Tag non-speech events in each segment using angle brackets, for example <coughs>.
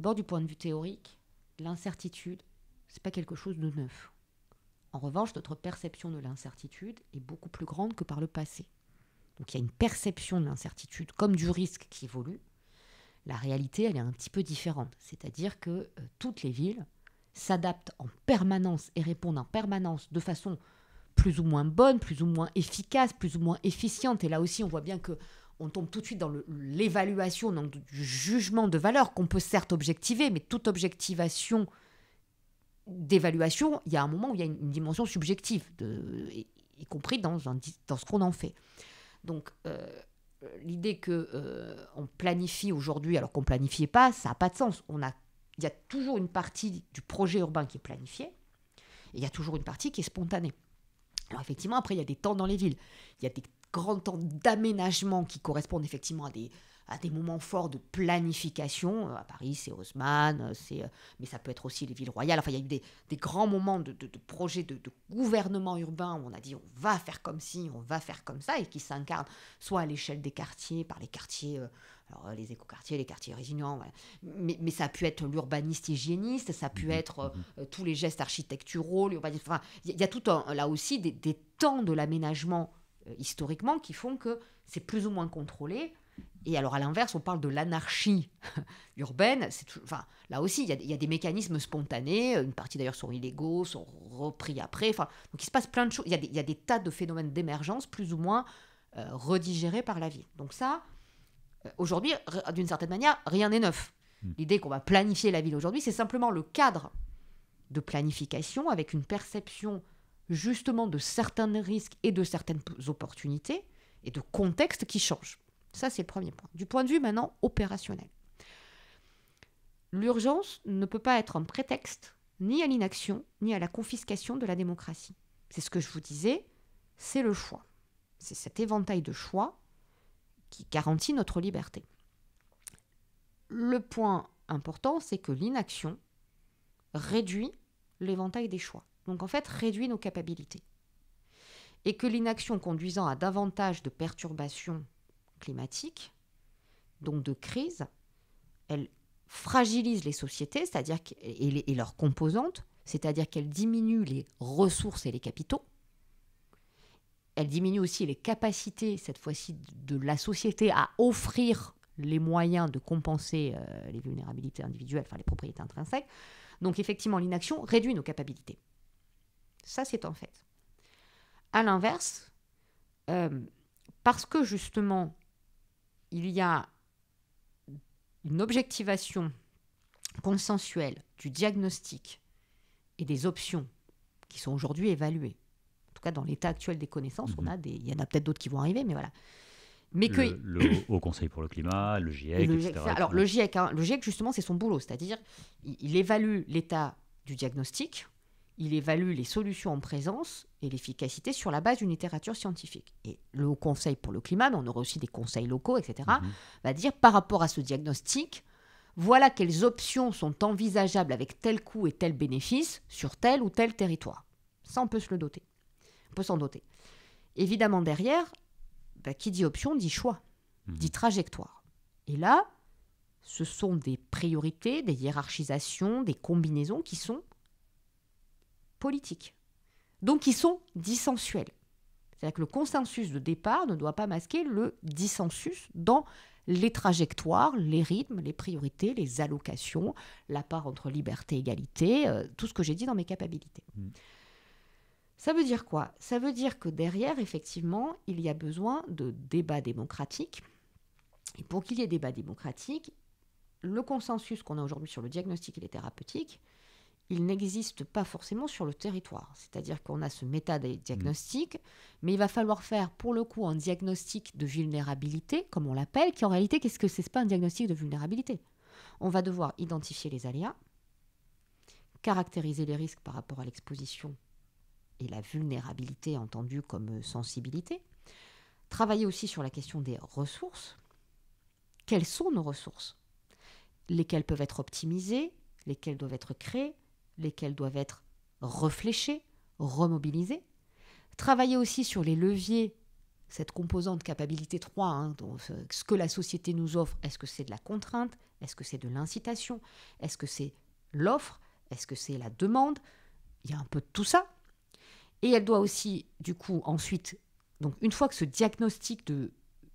D'abord, du point de vue théorique, l'incertitude, c'est pas quelque chose de neuf. En revanche, notre perception de l'incertitude est beaucoup plus grande que par le passé. Donc il y a une perception de l'incertitude comme du risque qui évolue. La réalité, elle est un petit peu différente. C'est-à-dire que euh, toutes les villes s'adaptent en permanence et répondent en permanence de façon plus ou moins bonne, plus ou moins efficace, plus ou moins efficiente. Et là aussi, on voit bien que on tombe tout de suite dans l'évaluation, donc du jugement de valeur qu'on peut certes objectiver, mais toute objectivation d'évaluation, il y a un moment où il y a une, dimension subjective, de, y, compris dans, dans ce qu'on en fait. Donc euh, l'idée que euh, on planifie aujourd'hui alors qu'on planifiait pas, ça n'a pas de sens. On a, il y a toujours une partie du projet urbain qui est planifiée, et il y a toujours une partie qui est spontanée. Alors effectivement, après, il y a des temps dans les villes. Il y a des grands temps d'aménagement qui correspondent effectivement à des, à des moments forts de planification. Euh, à Paris, c'est Haussmann, euh, c'est, euh, mais ça peut être aussi les villes royales. Enfin, il y a eu des, grands moments de, de, de projets de, gouvernement urbain où on a dit on va faire comme ci, on va faire comme ça, et qui s'incarnent soit à l'échelle des quartiers, par les quartiers, alors les écoquartiers, les quartiers résilients, mais, ça a pu être l'urbaniste hygiéniste, ça a pu mhm, être mhm. tous les gestes architecturaux, il y, a tout là aussi des, des temps de l'aménagement euh, historiquement qui font que c'est plus ou moins contrôlé. Et alors à l'inverse, on parle de l'anarchie <laughs> urbaine. enfin, là aussi, il y, a des mécanismes spontanés. Une partie d'ailleurs sont illégaux, sont repris après. Enfin, donc il se passe plein de choses. Il y, a des tas de phénomènes d'émergence plus ou moins euh, redigérés par la ville. Donc ça, euh, aujourd'hui, d'une certaine manière, rien n'est neuf. Hmm. L'idée qu'on va planifier la ville aujourd'hui, c'est simplement le cadre de planification avec une perception justement de certains risques et de certaines opportunités et de contextes qui changent. Ça, c'est le premier point. Du point de vue maintenant opérationnel, l'urgence ne peut pas être un prétexte ni à l'inaction, ni à la confiscation de la démocratie. C'est ce que je vous disais, c'est le choix. C'est cet éventail de choix qui garantit notre liberté. Le point important, c'est que l'inaction réduit l'éventail des choix donc en fait réduit nos capacités. Et que l'inaction conduisant à davantage de perturbations climatiques, donc de crises, elle fragilise les sociétés c'est-à-dire et, leurs composantes, c'est-à-dire qu'elle diminue les ressources et les capitaux, elle diminue aussi les capacités, cette fois-ci, de la société à offrir les moyens de compenser euh, les vulnérabilités individuelles, enfin les propriétés intrinsèques. Donc effectivement, l'inaction réduit nos capacités. Ça, c'est en fait. À l'inverse, euh, parce que justement, il y a une objectivation consensuelle du diagnostic et des options qui sont aujourd'hui évaluées. En tout cas, dans l'état actuel des connaissances, mhm. il y en a peut-être d'autres qui vont arriver, mais voilà. Mais le, <coughs> Conseil pour le climat, le GIEC, le e e etc. Alors le GIEC, hein, e justement, c'est son boulot, c'est-à-dire il évalue l'état du diagnostic, il évalue les solutions en présence et l'efficacité sur la base d'une littérature scientifique. Et le Haut Conseil pour le climat, mais on aura aussi des conseils locaux, etc., mhm. va dire par rapport à ce diagnostic, voilà quelles options sont envisageables avec tel coût et tel bénéfice sur tel ou tel territoire. Ça, on peut se le doter. On peut s'en doter. Évidemment, derrière, bah, qui dit option dit choix, mhm. dit trajectoire. Et là, ce sont des priorités, des hiérarchisations, des combinaisons qui sont politiques. Donc ils sont dissensuels. C'est-à-dire que le consensus de départ ne doit pas masquer le dissensus dans les trajectoires, les rythmes, les priorités, les allocations, la part entre liberté et égalité, euh, tout ce que j'ai dit dans mes capacités. Mmh. Ça veut dire quoi Ça veut dire que derrière, effectivement, il y a besoin de débats démocratiques. Et pour qu'il y ait débat démocratique, le consensus qu'on a aujourd'hui sur le diagnostic et les thérapeutiques, il n'existe pas forcément sur le territoire. C'est-à-dire qu'on a ce méta-diagnostic, mais il va falloir faire pour le coup un diagnostic de vulnérabilité, comme on l'appelle, qui en réalité, qu'est-ce que c'est pas un diagnostic de vulnérabilité On va devoir identifier les aléas, caractériser les risques par rapport à l'exposition et la vulnérabilité entendue comme sensibilité, travailler aussi sur la question des ressources. Quelles sont nos ressources Lesquelles peuvent être optimisées, lesquelles doivent être créées, lesquelles doivent être refléchies, remobilisées. Travailler aussi sur les leviers, cette composante capacité 3, donc ce que la société nous offre, est-ce que c'est de la contrainte, est-ce que c'est de l'incitation, est-ce que c'est l'offre, est-ce que c'est la demande Il y a un peu de tout ça. Et elle doit aussi, du coup, ensuite, donc une fois que ce diagnostic de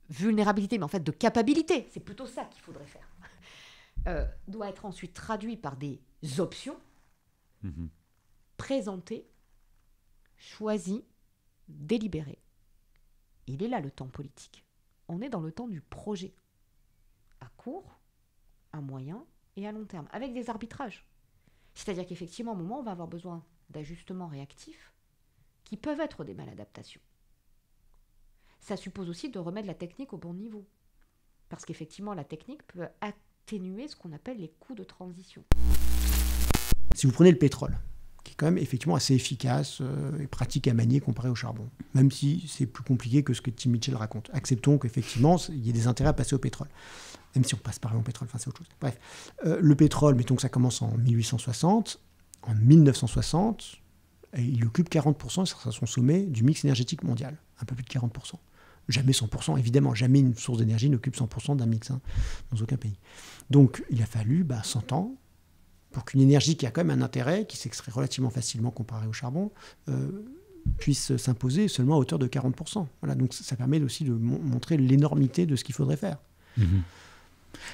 vulnérabilité, mais en fait de capacité, c'est plutôt ça qu'il faudrait faire, <laughs> euh, doit être ensuite traduit par des options Mhm. présenté, choisi, délibéré. Il est là le temps politique. On est dans le temps du projet. À court, à moyen et à long terme, avec des arbitrages. C'est-à-dire qu'effectivement, au un moment, on va avoir besoin d'ajustements réactifs qui peuvent être des maladaptations. Ça suppose aussi de remettre la technique au bon niveau. Parce qu'effectivement, la technique peut atténuer ce qu'on appelle les coûts de transition. Si vous prenez le pétrole, qui est quand même effectivement assez efficace euh, et pratique à manier comparé au charbon, même si c'est plus compliqué que ce que Tim Mitchell raconte. Acceptons qu'effectivement, il y ait des intérêts à passer au pétrole. Même si on passe par le pétrole, enfin c'est autre chose. Bref, euh, le pétrole, mettons que ça commence en 1860, en 1960, il occupe 40%, ça sera son sommet du mix énergétique mondial, un peu plus de 40%. Jamais 100%, évidemment, jamais une source d'énergie n'occupe 100% d'un mix hein, dans aucun pays. Donc il a fallu 100 bah, ans pour qu'une énergie qui a quand même un intérêt, qui s'extrait relativement facilement comparé au charbon, euh, puisse s'imposer seulement à hauteur de 40%. Voilà, donc ça permet aussi de montrer l'énormité de ce qu'il faudrait faire. Mhm.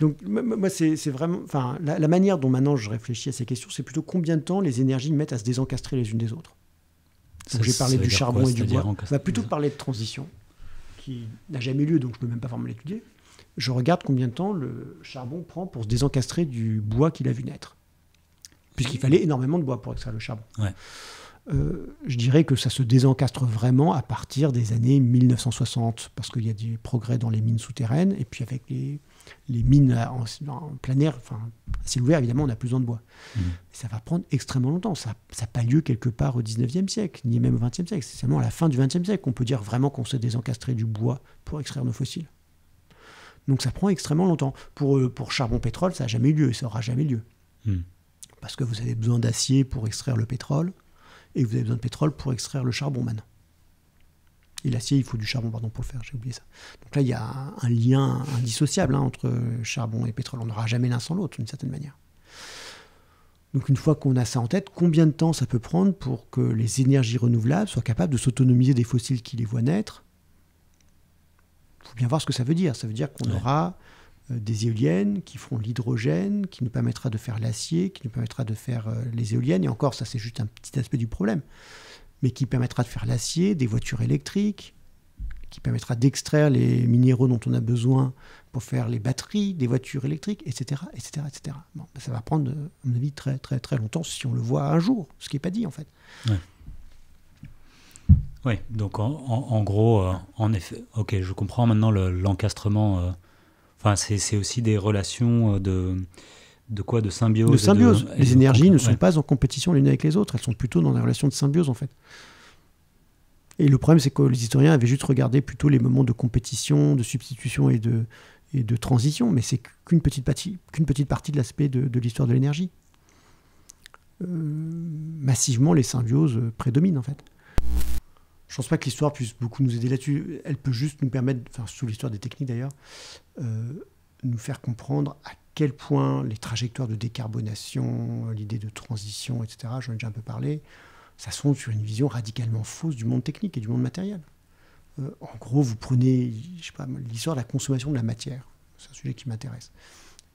Donc moi, c'est vraiment... Enfin, la, manière dont maintenant je réfléchis à ces questions, c'est plutôt combien de temps les énergies mettent à se désencastrer les unes des autres. J'ai parlé du charbon et du bois. On va plutôt parler de transition, qui n'a jamais lieu, donc je ne peux même pas vraiment l'étudier. Je regarde combien de temps le charbon prend pour se désencastrer du bois qu'il a vu naître puisqu'il fallait énormément de bois pour extraire le charbon. Euh, je dirais que ça se désencastre vraiment à partir des années 1960, parce qu'il y a des progrès dans les mines souterraines, et puis avec les, les mines en, en, plein air, enfin, à ciel ouvert, évidemment, on a plus besoin de bois. Mmh. Ça va prendre extrêmement longtemps. Ça n'a pas lieu quelque part au 19e siècle, ni même au 20e siècle. C'est seulement à la fin du 20e siècle qu'on peut dire vraiment qu'on s'est désencastré du bois pour extraire nos fossiles. Donc ça prend extrêmement longtemps. Pour, euh, pour charbon-pétrole, ça n'a jamais eu lieu et ça n'aura jamais lieu. Mmh parce que vous avez besoin d'acier pour extraire le pétrole, et vous avez besoin de pétrole pour extraire le charbon maintenant. Et l'acier, il faut du charbon, pardon, pour le faire, j'ai oublié ça. Donc là, il y a un lien indissociable hein, entre charbon et pétrole. On n'aura jamais l'un sans l'autre, d'une certaine manière. Donc une fois qu'on a ça en tête, combien de temps ça peut prendre pour que les énergies renouvelables soient capables de s'autonomiser des fossiles qui les voient naître Il faut bien voir ce que ça veut dire. Ça veut dire qu'on aura euh, des éoliennes, qui feront l'hydrogène, qui nous permettra de faire l'acier, qui nous permettra de faire euh, les éoliennes, et encore ça c'est juste un petit aspect du problème, mais qui permettra de faire l'acier, des voitures électriques, qui permettra d'extraire les minéraux dont on a besoin pour faire les batteries des voitures électriques, etc. etc., etc. ça va prendre, euh, à mon avis, très, très, très longtemps si on le voit un jour, ce qui n'est pas dit en fait. Oui, donc en, gros, en effet, ok, je comprends maintenant l'encastrement. Enfin, c'est aussi des relations euh, de de quoi De symbiose. De symbiose. les énergies ne sont pas en compétition l'une avec les autres. Elles sont plutôt dans des relations de symbiose en fait. Et le problème, c'est que les historiens avaient juste regardé plutôt les moments de compétition, de substitution et de, et de transition, mais c'est qu'une petite partie, qu'une petite partie de l'aspect de, l'histoire de l'énergie. Euh, massivement, les symbioses euh, prédominent en fait. Je pense pas que l'histoire puisse beaucoup nous aider là-dessus. Elle peut juste nous permettre, enfin, sous l'histoire des techniques d'ailleurs, euh, nous faire comprendre à quel point les trajectoires de décarbonation, l'idée de transition, etc., j'en ai déjà un peu parlé, ça fonde sur une vision radicalement fausse du monde technique et du monde matériel. Euh, en gros, vous prenez l'histoire de la consommation de la matière, c'est un sujet qui m'intéresse.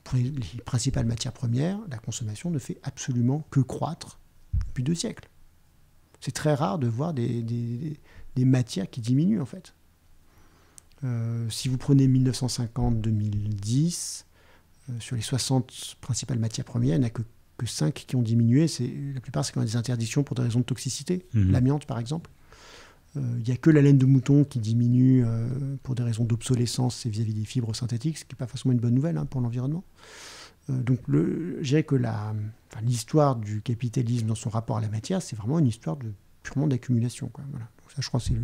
pour les principales matières premières, la consommation ne fait absolument que croître depuis deux siècles. C'est très rare de voir des matières qui diminuent en fait. Euh, si vous prenez 1950-2010, euh, sur les 60 principales matières premières, il n'y en a que, que, 5 qui ont diminué. La plupart, c'est quand même des interdictions pour des raisons de toxicité. Mhm. L'amiante, par exemple. Euh, il n'y a que la laine de mouton qui diminue pour des raisons d'obsolescence et vis-à-vis des fibres synthétiques, ce qui n'est pas forcément une bonne nouvelle hein, pour l'environnement. donc, le, je dirais que l'histoire du capitalisme dans son rapport à la matière, c'est vraiment une histoire de, purement d'accumulation. Voilà. Ça, je crois, c'est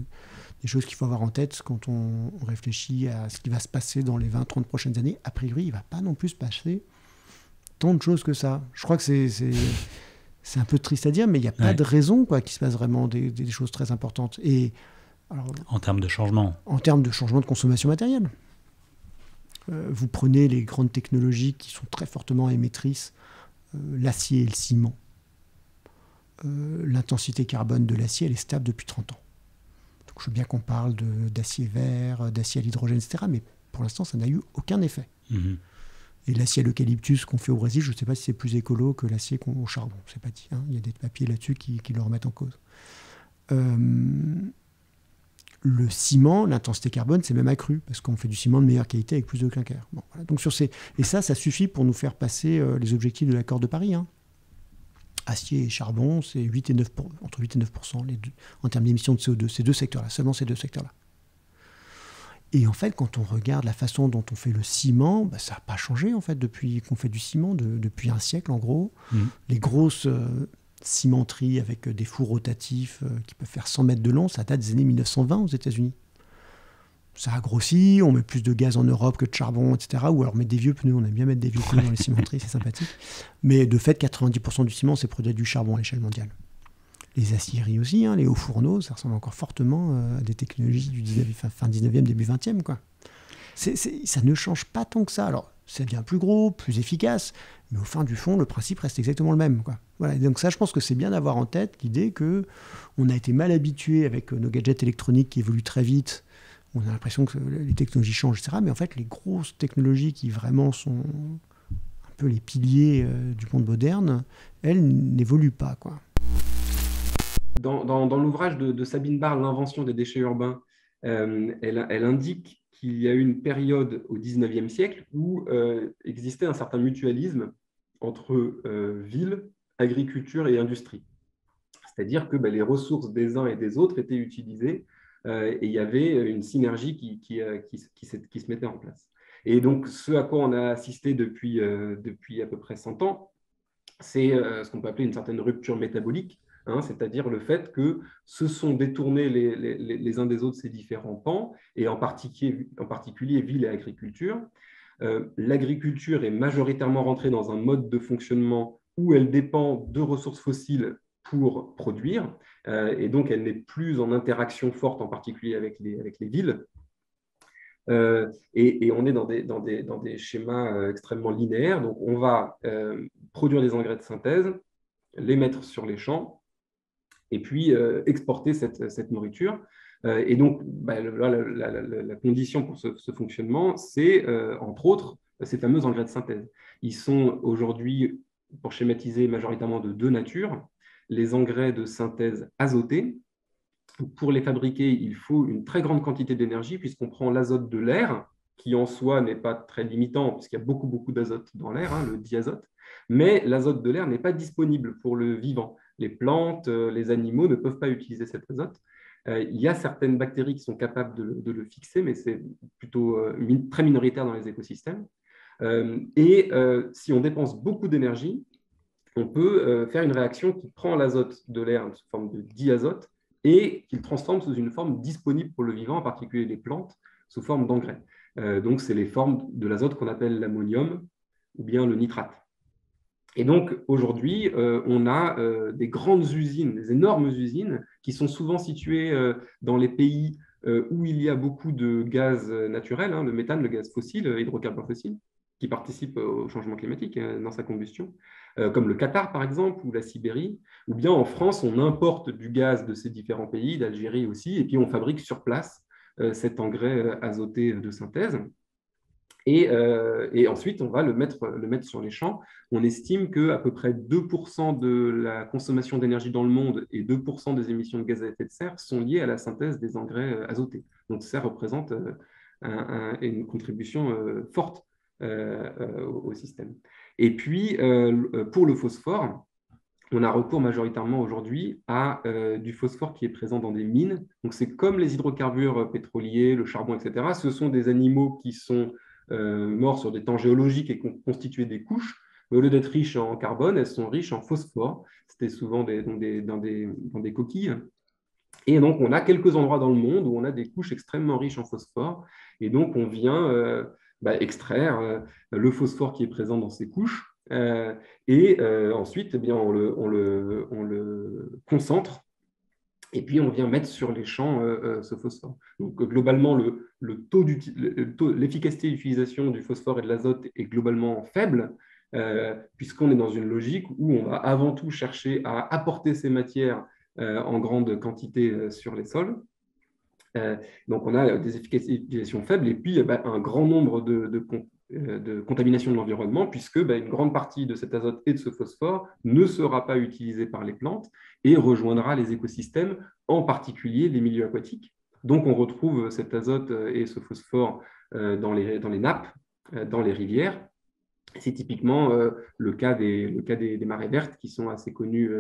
des choses qu'il faut avoir en tête quand on, réfléchit à ce qui va se passer dans les 20-30 prochaines années. A priori, il ne va pas non plus se passer tant de choses que ça. Je crois que c'est un peu triste à dire, mais il n'y a pas de raison quoi qu'il se passe vraiment des, choses très importantes. Et en termes de changement. En termes de changement de consommation matérielle. Euh, vous prenez les grandes technologies qui sont très fortement émettrices, euh, l'acier et le ciment. Euh, l'intensité carbone de l'acier, elle est stable depuis 30 ans je veux bien qu'on parle de d'acier vert, euh, d'acier à l'hydrogène, etc. Mais pour l'instant, ça n'a eu aucun effet. Mhm. Et l'acier à l'eucalyptus qu'on fait au Brésil, je ne sais pas si c'est plus écolo que l'acier au charbon. C'est pas dit. Hein. Il y a des papiers là-dessus qui, le remettent en cause. Euh, le ciment, l'intensité carbone, c'est même accru parce qu'on fait du ciment de meilleure qualité avec plus de clinker. Donc sur ces et ça, ça suffit pour nous faire passer euh, les objectifs de l'accord de Paris. Hein acier et charbon, c'est 8 et 9 entre 8 et 9 les en termes d'émissions de CO2, ces deux secteurs-là, seulement ces deux secteurs-là. Et en fait, quand on regarde la façon dont on fait le ciment, bah, ça n'a pas changé en fait depuis qu'on fait du ciment, depuis un siècle en gros. Mmh. Les grosses euh, cimenteries avec des fours rotatifs euh, qui peuvent faire 100 mètres de long, ça date des années 1920 aux États-Unis ça a grossi, on met plus de gaz en Europe que de charbon, etc. Ou alors on met des vieux pneus, on aime bien mettre des vieux pneus dans les cimenteries, c'est sympathique. Mais de fait, 90% du ciment, c'est produit du charbon à l'échelle mondiale. Les aciéries aussi, hein, les hauts fourneaux, ça ressemble encore fortement euh, à des technologies du 19, fin, 19e, début 20e. Quoi. ça ne change pas tant que ça. Alors, c'est bien plus gros, plus efficace, mais au fin du fond, le principe reste exactement le même. Voilà. donc ça, je pense que c'est bien d'avoir en tête l'idée que on a été mal habitué avec euh, nos gadgets électroniques qui évoluent très vite, on a l'impression que les technologies changent, etc. Mais en fait, les grosses technologies qui vraiment sont un peu les piliers euh, du monde moderne, elles n'évoluent pas. Quoi. Dans, l'ouvrage de, Sabine Barre, L'invention des déchets urbains, euh, elle, indique qu'il y a eu une période au 19e siècle où euh, existait un certain mutualisme entre ville, agriculture et industrie. C'est-à-dire que bah, les ressources des uns et des autres étaient utilisées euh, et il y avait euh, une synergie euh, qui, se mettait en place. Et donc, ce à quoi on a assisté depuis, à peu près 100 ans, c'est ce qu'on peut appeler une certaine rupture métabolique, hein, c'est-à-dire le fait que se sont détournés les, uns des autres ces différents pans, et en particulier, en particulier ville et agriculture. L'agriculture est majoritairement rentrée dans un mode de fonctionnement où elle dépend de ressources fossiles pour produire, euh, et donc elle n'est plus en interaction forte, en particulier avec les, avec les villes. Euh, et, on est dans des, dans des, schémas euh, extrêmement linéaires. Donc, on va produire des engrais de synthèse, les mettre sur les champs, et puis exporter cette, nourriture. et donc, bah, la, condition pour ce, ce fonctionnement, c'est, entre autres, ces fameux engrais de synthèse. Ils sont aujourd'hui, pour schématiser, majoritairement de deux natures les engrais de synthèse azotés. Pour les fabriquer, il faut une très grande quantité d'énergie puisqu'on prend l'azote de l'air, qui en soi n'est pas très limitant puisqu'il y a beaucoup, beaucoup d'azote dans l'air, hein, le diazote, mais l'azote de l'air n'est pas disponible pour le vivant. Les plantes, euh, les animaux ne peuvent pas utiliser cet azote. Euh, il y a certaines bactéries qui sont capables de, le fixer, mais c'est plutôt euh, très minoritaire dans les écosystèmes. et si on dépense beaucoup d'énergie, on peut euh, faire une réaction qui prend l'azote de l'air sous forme de diazote et qu'il transforme sous une forme disponible pour le vivant, en particulier les plantes, sous forme d'engrais. Euh, donc, c'est les formes de l'azote qu'on appelle l'ammonium ou bien le nitrate. Et donc, aujourd'hui, euh, on a des grandes usines, des énormes usines, qui sont souvent situées dans les pays où il y a beaucoup de gaz naturel, hein, le méthane, le gaz fossile, hydrocarbures fossiles, qui participent au changement climatique hein, dans sa combustion, euh, comme le Qatar par exemple, ou la Sibérie, ou bien en France, on importe du gaz de ces différents pays, d'Algérie aussi, et puis on fabrique sur place euh, cet engrais euh, azoté de synthèse. Et, ensuite, on va le mettre, le mettre sur les champs. On estime que à peu près 2% de la consommation d'énergie dans le monde et 2% des émissions de gaz à effet de serre sont liées à la synthèse des engrais azotés. Donc ça représente une contribution forte euh, euh, au, système. Et puis, euh, pour le phosphore, on a recours majoritairement aujourd'hui à du phosphore qui est présent dans des mines. Donc c'est comme les hydrocarbures pétroliers, le charbon, etc. Ce sont des animaux qui sont morts sur des temps géologiques et qui ont constitué des couches. au lieu d'être riches en carbone, elles sont riches en phosphore. C'était souvent des, dans, des, coquilles. Et donc on a quelques endroits dans le monde où on a des couches extrêmement riches en phosphore. Et donc on vient extraire euh, le phosphore qui est présent dans ces couches. Euh, et euh, ensuite, eh bien, on le, concentre et puis on vient mettre sur les champs ce phosphore. Donc globalement, le, taux l'efficacité d'utilisation du phosphore et de l'azote est globalement faible, puisqu'on est dans une logique où on va avant tout chercher à apporter ces matières en grande quantité sur les sols, euh, donc on a euh, des efficacisations faibles et puis euh, bah, un grand nombre de, de, de de l'environnement, puisque bah, une grande partie de cet azote et de ce phosphore ne sera pas utilisée par les plantes et rejoindra les écosystèmes, en particulier les milieux aquatiques. Donc on retrouve cet azote et ce phosphore dans les, dans les nappes, dans les rivières. C'est typiquement le cas, des, le cas des, des, marées vertes qui sont assez connues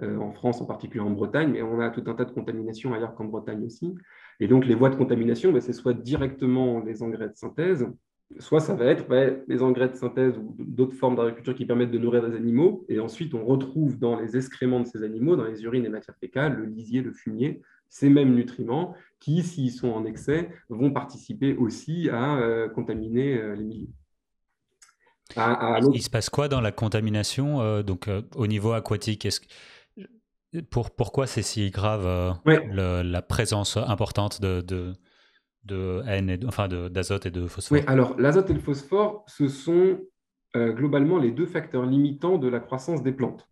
euh, en France en particulier en Bretagne, mais on a tout un tas de contaminations ailleurs qu'en Bretagne aussi. Et donc les voies de contamination, ben, c'est soit directement les engrais de synthèse, soit ça va être ben, les engrais de synthèse ou d'autres formes d'agriculture qui permettent de nourrir les animaux. Et ensuite, on retrouve dans les excréments de ces animaux, dans les urines et matières fécales, le lisier, le fumier, ces mêmes nutriments qui, s'ils sont en excès, vont participer aussi à euh, contaminer euh, les milieux. Il se passe quoi dans la contamination donc, au niveau aquatique pour, pourquoi c'est si grave euh, la présence importante de, de, de et de, d'azote et de phosphore Oui, alors l'azote et le phosphore, ce sont euh, globalement les deux facteurs limitants de la croissance des plantes.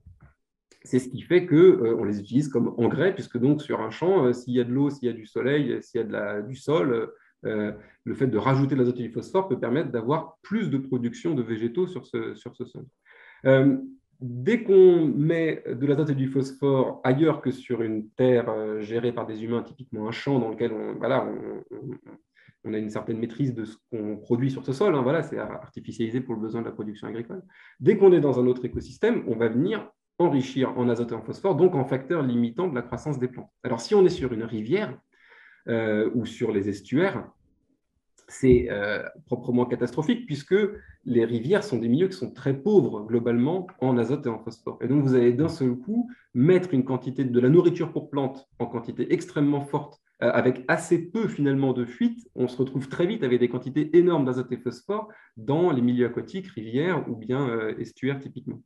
C'est ce qui fait qu'on euh, on les utilise comme engrais, puisque donc sur un champ, s'il y a de l'eau, s'il y a du soleil, s'il y a de la, du sol, le fait de rajouter de l'azote et du phosphore peut permettre d'avoir plus de production de végétaux sur ce, sur ce sol dès qu'on met de l'azote et du phosphore ailleurs que sur une terre euh, gérée par des humains, typiquement un champ dans lequel on, on, a une certaine maîtrise de ce qu'on produit sur ce sol, hein, voilà, c'est artificialisé pour le besoin de la production agricole, dès qu'on est dans un autre écosystème, on va venir enrichir en azote et en phosphore, donc en facteur limitant de la croissance des plantes. Alors si on est sur une rivière euh, ou sur les estuaires, c'est euh, proprement catastrophique puisque les rivières sont des milieux qui sont très pauvres globalement en azote et en phosphore. Et donc vous allez d'un seul coup mettre une quantité de la nourriture pour plantes en quantité extrêmement forte euh, avec assez peu finalement de fuite, on se retrouve très vite avec des quantités énormes d'azote et phosphore dans les milieux aquatiques, rivières ou bien euh, estuaires typiquement.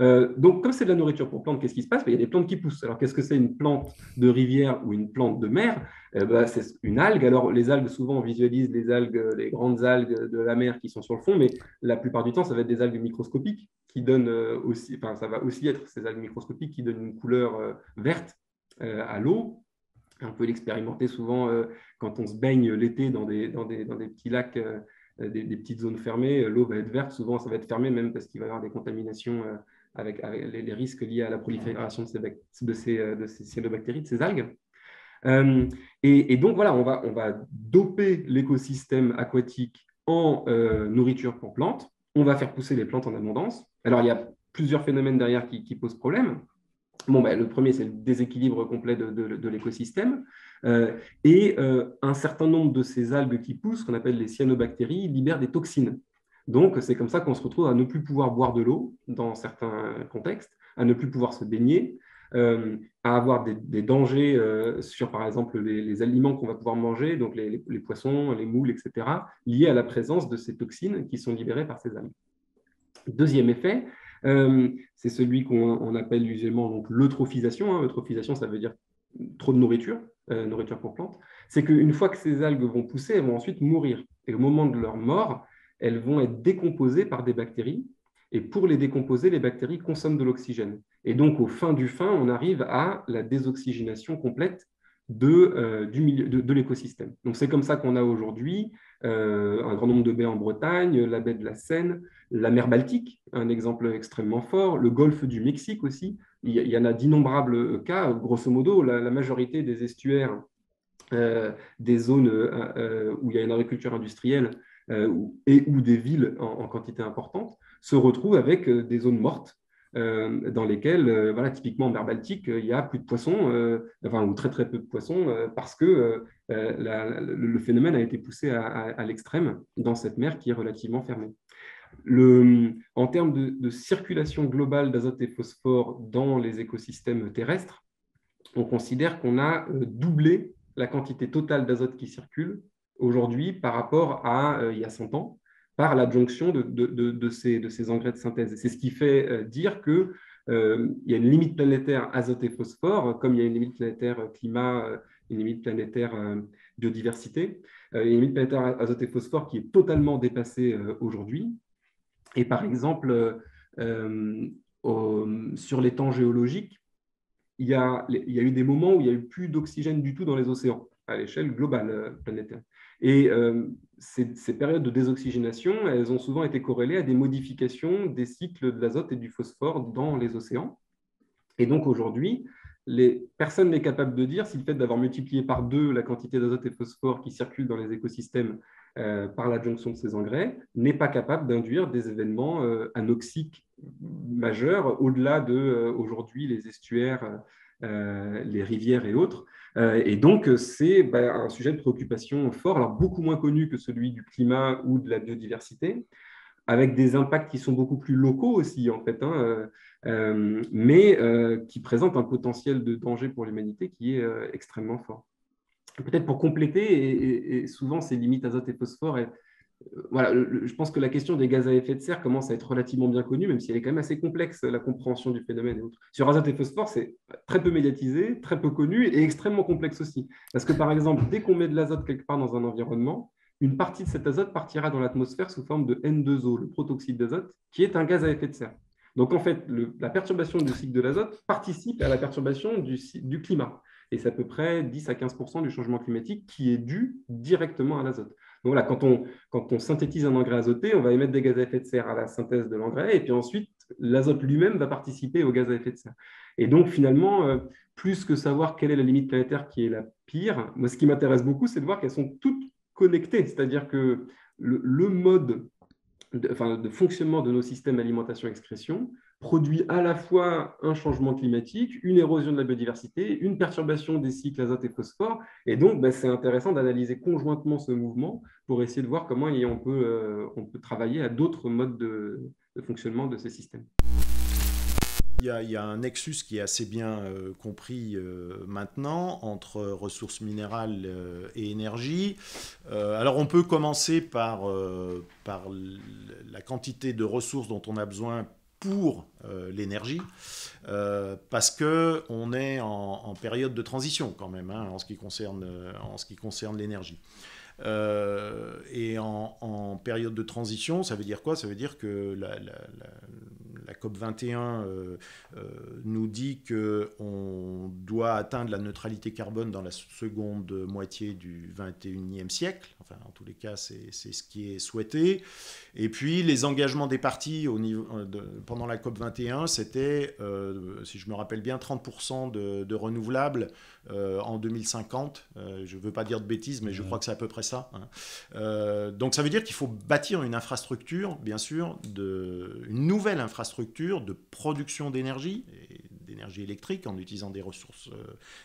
Euh, donc, comme c'est de la nourriture pour plantes, qu'est-ce qui se passe ben, Il y a des plantes qui poussent. Alors, qu'est-ce que c'est une plante de rivière ou une plante de mer eh ben, C'est une algue. Alors, les algues, souvent, on visualise les algues, les grandes algues de la mer qui sont sur le fond, mais la plupart du temps, ça va être des algues microscopiques qui donnent euh, aussi, enfin, ça va aussi être ces algues microscopiques qui donnent une couleur euh, verte à l'eau. On peut l'expérimenter souvent quand on se baigne l'été dans des, dans, des, dans des, petits lacs. Des, des, petites zones fermées, l'eau va être verte, souvent ça va être fermé même parce qu'il va y avoir des contaminations avec, les, risques liés à la prolifération de ces, euh, cyanobactéries, de ces algues. Euh, et, donc voilà, on va, doper l'écosystème aquatique en euh, nourriture pour plantes, on va faire pousser les plantes en abondance. Alors il y a plusieurs phénomènes derrière qui, posent problème. Bon, ben, le premier, c'est le déséquilibre complet de, l'écosystème. et un certain nombre de ces algues qui poussent, qu'on appelle les cyanobactéries, libèrent des toxines. Donc, c'est comme ça qu'on se retrouve à ne plus pouvoir boire de l'eau dans certains contextes, à ne plus pouvoir se baigner, euh, à avoir des, dangers euh, sur, par exemple, les, aliments qu'on va pouvoir manger, donc les, poissons, les moules, etc., liés à la présence de ces toxines qui sont libérées par ces algues. Deuxième effet, euh, c'est celui qu'on appelle usuellement l'eutrophisation. Hein. Eutrophisation, ça veut dire trop de nourriture, nourriture pour plantes. C'est qu'une fois que ces algues vont pousser, elles vont ensuite mourir. Et au moment de leur mort, elles vont être décomposées par des bactéries. Et pour les décomposer, les bactéries consomment de l'oxygène. Et donc, au fin du fin, on arrive à la désoxygénation complète de, euh, l'écosystème. Donc, c'est comme ça qu'on a aujourd'hui euh, un grand nombre de baies en Bretagne, la baie de la Seine, la mer Baltique, un exemple extrêmement fort, le golfe du Mexique aussi. Il y, en a d'innombrables euh, cas. Grosso modo, la, majorité des estuaires des zones où il y a une agriculture industrielle euh, et ou des villes en, quantité importante, se retrouvent avec euh, des zones mortes euh, dans lesquelles, typiquement en mer Baltique, il y a plus de poissons, ou très très peu de poissons, parce que le phénomène a été poussé à, l'extrême dans cette mer qui est relativement fermée. en termes de, de circulation globale d'azote et phosphore dans les écosystèmes terrestres, on considère qu'on a doublé la quantité totale d'azote qui circule aujourd'hui par rapport à euh, il y a 100 ans par l'adjonction de, ces, engrais de synthèse. C'est ce qui fait euh, dire que euh, il y a une limite planétaire azote et phosphore, comme il y a une limite planétaire climat, une limite planétaire biodiversité, une limite planétaire azote et phosphore qui est totalement dépassée aujourd'hui. Et par exemple, sur les temps géologiques, il y, a, il y a eu des moments où il n'y a eu plus d'oxygène du tout dans les océans à l'échelle globale planétaire. Et euh, ces, périodes de désoxygénation, elles ont souvent été corrélées à des modifications des cycles de l'azote et du phosphore dans les océans. Et donc aujourd'hui, les, personne n'est capable de dire si le fait d'avoir multiplié par deux la quantité d'azote et de phosphore qui circule dans les écosystèmes euh, par l'adjonction de ces engrais n'est pas capable d'induire des événements euh, anoxiques majeurs au-delà de les estuaires, les rivières et autres. Euh, et donc, euh, c'est bah, un sujet de préoccupation fort, alors beaucoup moins connu que celui du climat ou de la biodiversité avec des impacts qui sont beaucoup plus locaux aussi, en fait, hein, euh, mais qui présentent un potentiel de danger pour l'humanité qui est extrêmement fort. Peut-être pour compléter, et, souvent ces limites azote et phosphore, je pense que la question des gaz à effet de serre commence à être relativement bien connue, même si elle est quand même assez complexe, la compréhension du phénomène et autres. Sur azote et phosphore, c'est très peu médiatisé, très peu connu et extrêmement complexe aussi. Parce que, par exemple, dès qu'on met de l'azote quelque part dans un environnement, une partie de cet azote partira dans l'atmosphère sous forme de N2O, le protoxyde d'azote, qui est un gaz à effet de serre. Donc, en fait, la perturbation du cycle de l'azote participe à la perturbation du, du climat. Et c'est à peu près 10 à 15 du changement climatique qui est dû directement à l'azote quand on, synthétise un engrais azoté, on va émettre des gaz à effet de serre à la synthèse de l'engrais, et puis ensuite, l'azote lui-même va participer aux gaz à effet de serre. Et donc finalement, euh, plus que savoir quelle est la limite planétaire qui est la pire, moi ce qui m'intéresse beaucoup, c'est de voir qu'elles sont toutes connectées, c'est-à-dire que le, mode de fonctionnement de nos systèmes alimentation-excrétion produit à la fois un changement climatique, une érosion de la biodiversité, une perturbation des cycles azote et phosphore. Et donc, ben, c'est intéressant d'analyser conjointement ce mouvement pour essayer de voir comment on peut, euh, on peut travailler à d'autres modes de, fonctionnement de ces systèmes. Il y, a, un nexus qui est assez bien euh, compris euh, maintenant entre ressources minérales et énergie. alors on peut commencer par, par la quantité de ressources dont on a besoin pour euh, l'énergie, euh, parce que on est en, période de transition quand même hein, en ce qui concerne euh, en ce qui concerne l'énergie. et en, période de transition, ça veut dire quoi Ça veut dire que la, COP 21 nous dit que on doit atteindre la neutralité carbone dans la seconde moitié du 21e siècle. Enfin, en tous les cas, c'est ce qui est souhaité et puis les engagements des partis au niveau, euh, pendant la COP 21, c'était, euh, si je me rappelle bien, 30% de, renouvelables euh, en 2050. je ne veux pas dire de bêtises, mais je crois que c'est à peu près ça. Hein. donc ça veut dire qu'il faut bâtir une infrastructure, bien sûr, de, une nouvelle infrastructure de production d'énergie énergie électrique en utilisant des ressources, euh,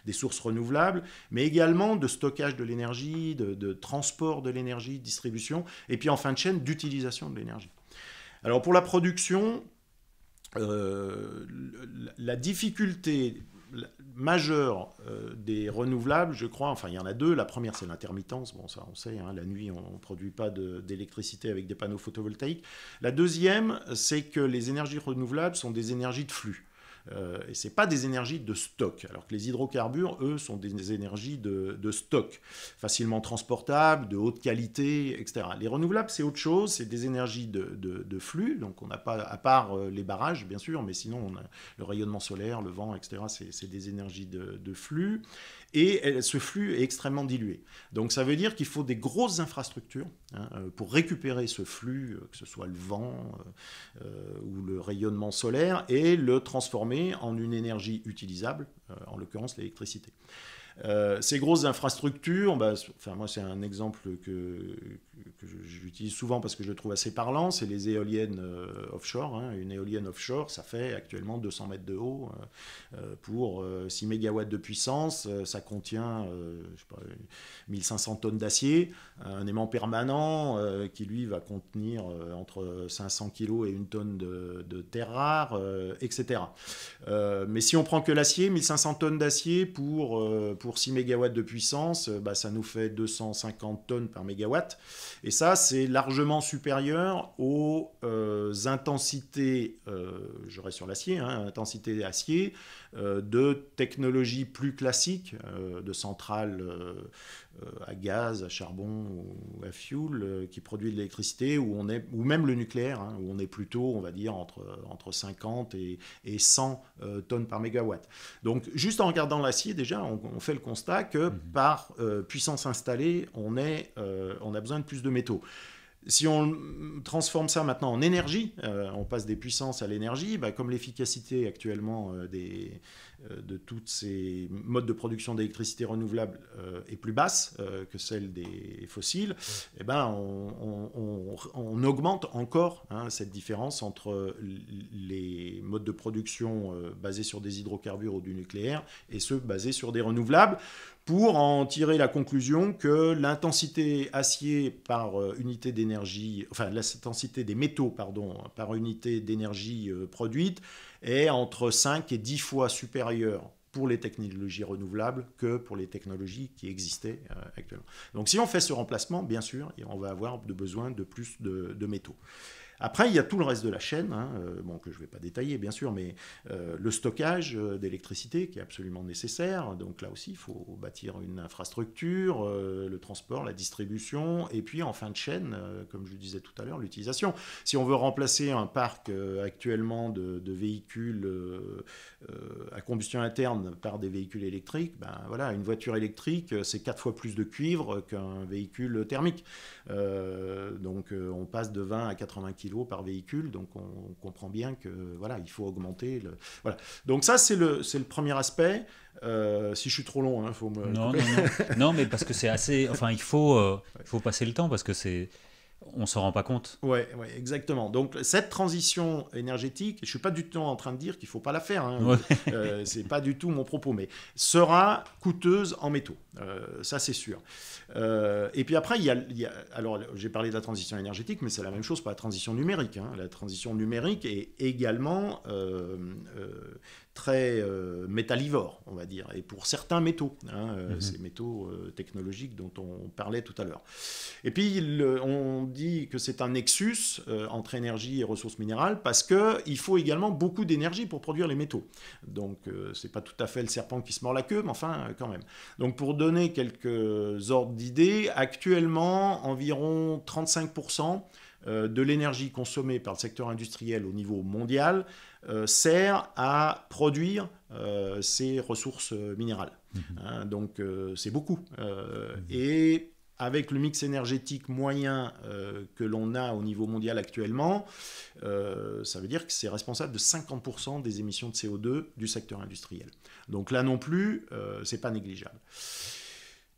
des sources renouvelables, mais également de stockage de l'énergie, de, transport de l'énergie, de distribution, et puis en fin de chaîne d'utilisation de l'énergie. Alors pour la production, euh, la difficulté majeure euh, des renouvelables, je crois, enfin il y en a deux. La première, c'est l'intermittence. Bon, ça on sait, hein, la nuit on ne produit pas d'électricité avec des panneaux photovoltaïques. La deuxième, c'est que les énergies renouvelables sont des énergies de flux. Euh, et ce n'est pas des énergies de stock, alors que les hydrocarbures, eux, sont des énergies de, stock, facilement transportables, de haute qualité, etc. Les renouvelables, c'est autre chose, c'est des énergies de, flux, donc on n'a pas, à part euh, les barrages, bien sûr, mais sinon, le rayonnement solaire, le vent, etc., c'est des énergies de, flux et ce flux est extrêmement dilué. Donc ça veut dire qu'il faut des grosses infrastructures hein, euh, pour récupérer ce flux, euh, que ce soit le vent euh, ou le rayonnement solaire, et le transformer en une énergie utilisable, en l'occurrence l'électricité. Euh, ces grosses infrastructures, bah, enfin, moi c'est un exemple que, j'utilise souvent parce que je le trouve assez parlant, c'est les éoliennes euh, offshore. Hein. Une éolienne offshore, ça fait actuellement 200 mètres de haut euh, pour 6 mégawatts de puissance, ça contient 1500 tonnes d'acier, un aimant permanent qui lui va contenir entre 500 kg et une tonne de, de terre rare, etc. mais si on prend que l'acier, 1500 tonnes d'acier pour pour 6 MW de puissance, euh, bah, ça nous fait 250 tonnes par mégawatt. Et ça, c'est largement supérieur aux euh, intensités, euh, je reste sur l'acier, hein, intensité acier, de technologies plus classiques, de centrales à gaz, à charbon ou à fuel, qui produit de l'électricité, où on est, ou même le nucléaire, hein, où on est plutôt, on va dire, entre, entre 50 et, 100 tonnes par mégawatt. Donc, juste en regardant l'acier, déjà, on, on fait constat que mhm. par euh, puissance installée, on, est, euh, on a besoin de plus de métaux. Si on transforme ça maintenant en énergie, euh, on passe des puissances à l'énergie, bah, comme l'efficacité actuellement des, euh, de toutes ces modes de production d'électricité renouvelable euh, est plus basse euh, que celle des fossiles, eh ben, on, augmente encore hein, cette différence entre les modes de production basés sur des hydrocarbures ou du nucléaire et ceux basés sur des renouvelables, pour en tirer la conclusion que l'intensité acier par unité d'énergie, enfin l'intensité des métaux par unité d'énergie produite est entre 5 et 10 fois supérieure pour les technologies renouvelables que pour les technologies qui existaient euh, actuellement. Donc si on fait ce remplacement, bien sûr, on va avoir de besoin de plus de métaux. Après, il y a tout le reste de la chaîne, hein, euh, que je ne vais pas détailler bien sûr, mais euh, le stockage euh, d'électricité qui est absolument nécessaire. Donc là aussi, il faut bâtir une infrastructure, le transport, la distribution, et puis en fin de chaîne, comme je le disais tout à l'heure, l'utilisation. Si on veut remplacer un parc actuellement de, véhicules à combustion interne par des véhicules électriques, ben voilà, une voiture électrique, c'est quatre fois plus de cuivre qu'un véhicule thermique. donc on passe de 20 à 80 kg par véhicule. Donc on, comprend bien que voilà, il faut augmenter. Le, voilà. Donc ça, c'est le, le premier aspect. Euh, si je suis trop long, il hein, faut me. Non, non, non. mais parce que c'est assez. Enfin, il faut, euh, <laughs> il faut passer le temps parce que c'est on s'en rend pas compte. Ouais, ouais, exactement. Donc cette transition énergétique, je suis pas du tout en train de dire qu'il faut pas la faire. Hein. <laughs> Euh, c'est pas du tout mon propos, mais sera coûteuse en métaux, euh, ça c'est sûr. Euh, et puis après, il y, a, alors j'ai parlé de la transition énergétique, mais c'est la même chose pour la transition numérique. Hein. La transition numérique est également très euh, métallivore, on va dire, et pour certains métaux, hein, euh, mhm. ces métaux euh, technologiques dont on parlait tout à l'heure. Et puis, euh, on dit que c'est un nexus entre énergie et ressources minérales parce qu'il faut également beaucoup d'énergie pour produire les métaux. Donc, c'est pas tout à fait le serpent qui se mord la queue, mais enfin, quand même. Donc, pour donner quelques ordres d'idées, actuellement, environ 35% de l'énergie consommée par le secteur industriel au niveau mondial euh, sert à produire euh, ces ressources euh, minérales. Mhm. Hein, donc c'est beaucoup. Mhm. Et avec le mix énergétique moyen que l'on a au niveau mondial actuellement, ça veut dire que c'est responsable de 50% des émissions de CO2 du secteur industriel. Donc là non plus, c'est pas négligeable.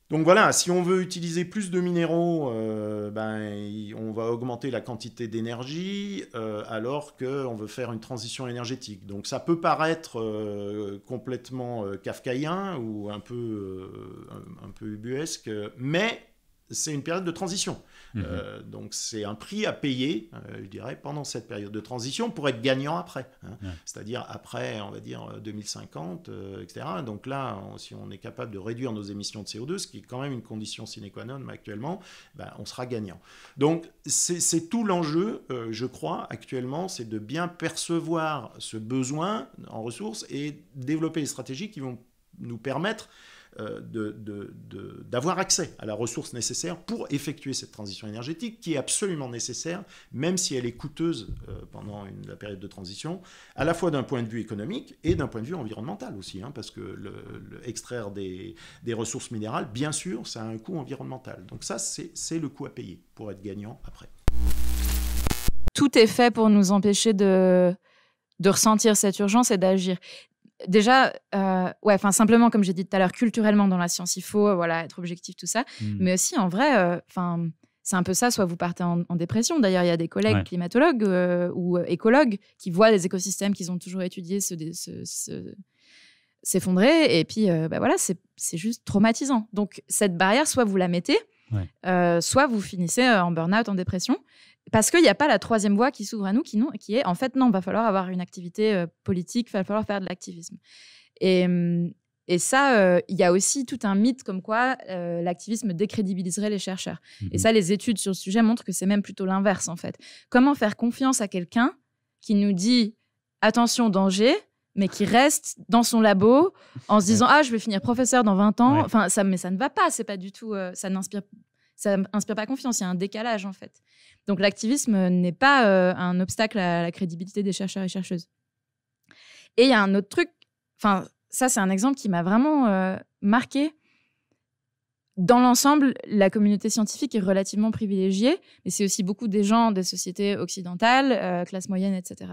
Donc voilà, si on veut utiliser plus de minéraux, euh, ben, on va augmenter la quantité d'énergie euh, alors qu'on veut faire une transition énergétique. Donc ça peut paraître euh, complètement kafkaïen ou un peu, un peu ubuesque, mais c'est une période de transition. Mhm. Euh, donc c'est un prix à payer, euh, je dirais, pendant cette période de transition pour être gagnant après. Hein. C'est-à-dire après, on va dire, 2050, euh, etc. Donc là, si on est capable de réduire nos émissions de CO2, ce qui est quand même une condition sine qua non actuellement, ben, on sera gagnant. Donc c'est tout l'enjeu, je crois, actuellement, c'est de bien percevoir ce besoin en ressources et développer les stratégies qui vont nous permettre euh, d'avoir accès à la ressource nécessaire pour effectuer cette transition énergétique qui est absolument nécessaire, même si elle est coûteuse euh, pendant la période de transition, à la fois d'un point de vue économique et d'un point de vue environnemental aussi, hein, parce que le, extraire des, ressources minérales, bien sûr, ça a un coût environnemental. Donc ça, c'est le coût à payer pour être gagnant après. Tout est fait pour nous empêcher de, de ressentir cette urgence et d'agir déjà, euh, ouais, enfin simplement comme j'ai dit tout à l'heure, culturellement dans la science, il faut euh, voilà être objectif tout ça, hmm. mais aussi en vrai, euh, enfin. c'est un peu ça, soit vous partez en, dépression. D'ailleurs, il y a des collègues climatologues ou écologues qui voient des écosystèmes qu'ils ont toujours étudiés s'effondrer. et puis, bah, voilà, c'est juste traumatisant. Donc, cette barrière, soit vous la mettez, soit vous finissez en burn-out, en dépression parce qu'il n'y a pas la troisième voie qui s'ouvre à nous, qui, non, qui est en fait non, va falloir avoir une activité euh, politique, va falloir faire de l'activisme. Et, mm, ça, euh, il y a aussi tout un mythe comme quoi euh, l'activisme décrédibiliserait les chercheurs. Et mhm. ça, les études sur le sujet montrent que c'est même plutôt l'inverse en fait. Comment faire confiance à quelqu'un qui nous dit attention danger, mais qui reste dans son labo en se disant ah je vais finir professeur dans 20 ans. Enfin ça, mais ça ne va pas. C'est pas du tout. ça n'inspire ça pas confiance. Il y a un décalage en fait. Donc l'activisme n'est pas euh, un obstacle à la crédibilité des chercheurs et chercheuses. Et il y a un autre truc, enfin ça c'est un exemple qui m'a vraiment euh, marqué. Dans l'ensemble, la communauté scientifique est relativement privilégiée, mais c'est aussi beaucoup des gens des sociétés occidentales, euh, classe moyenne, etc.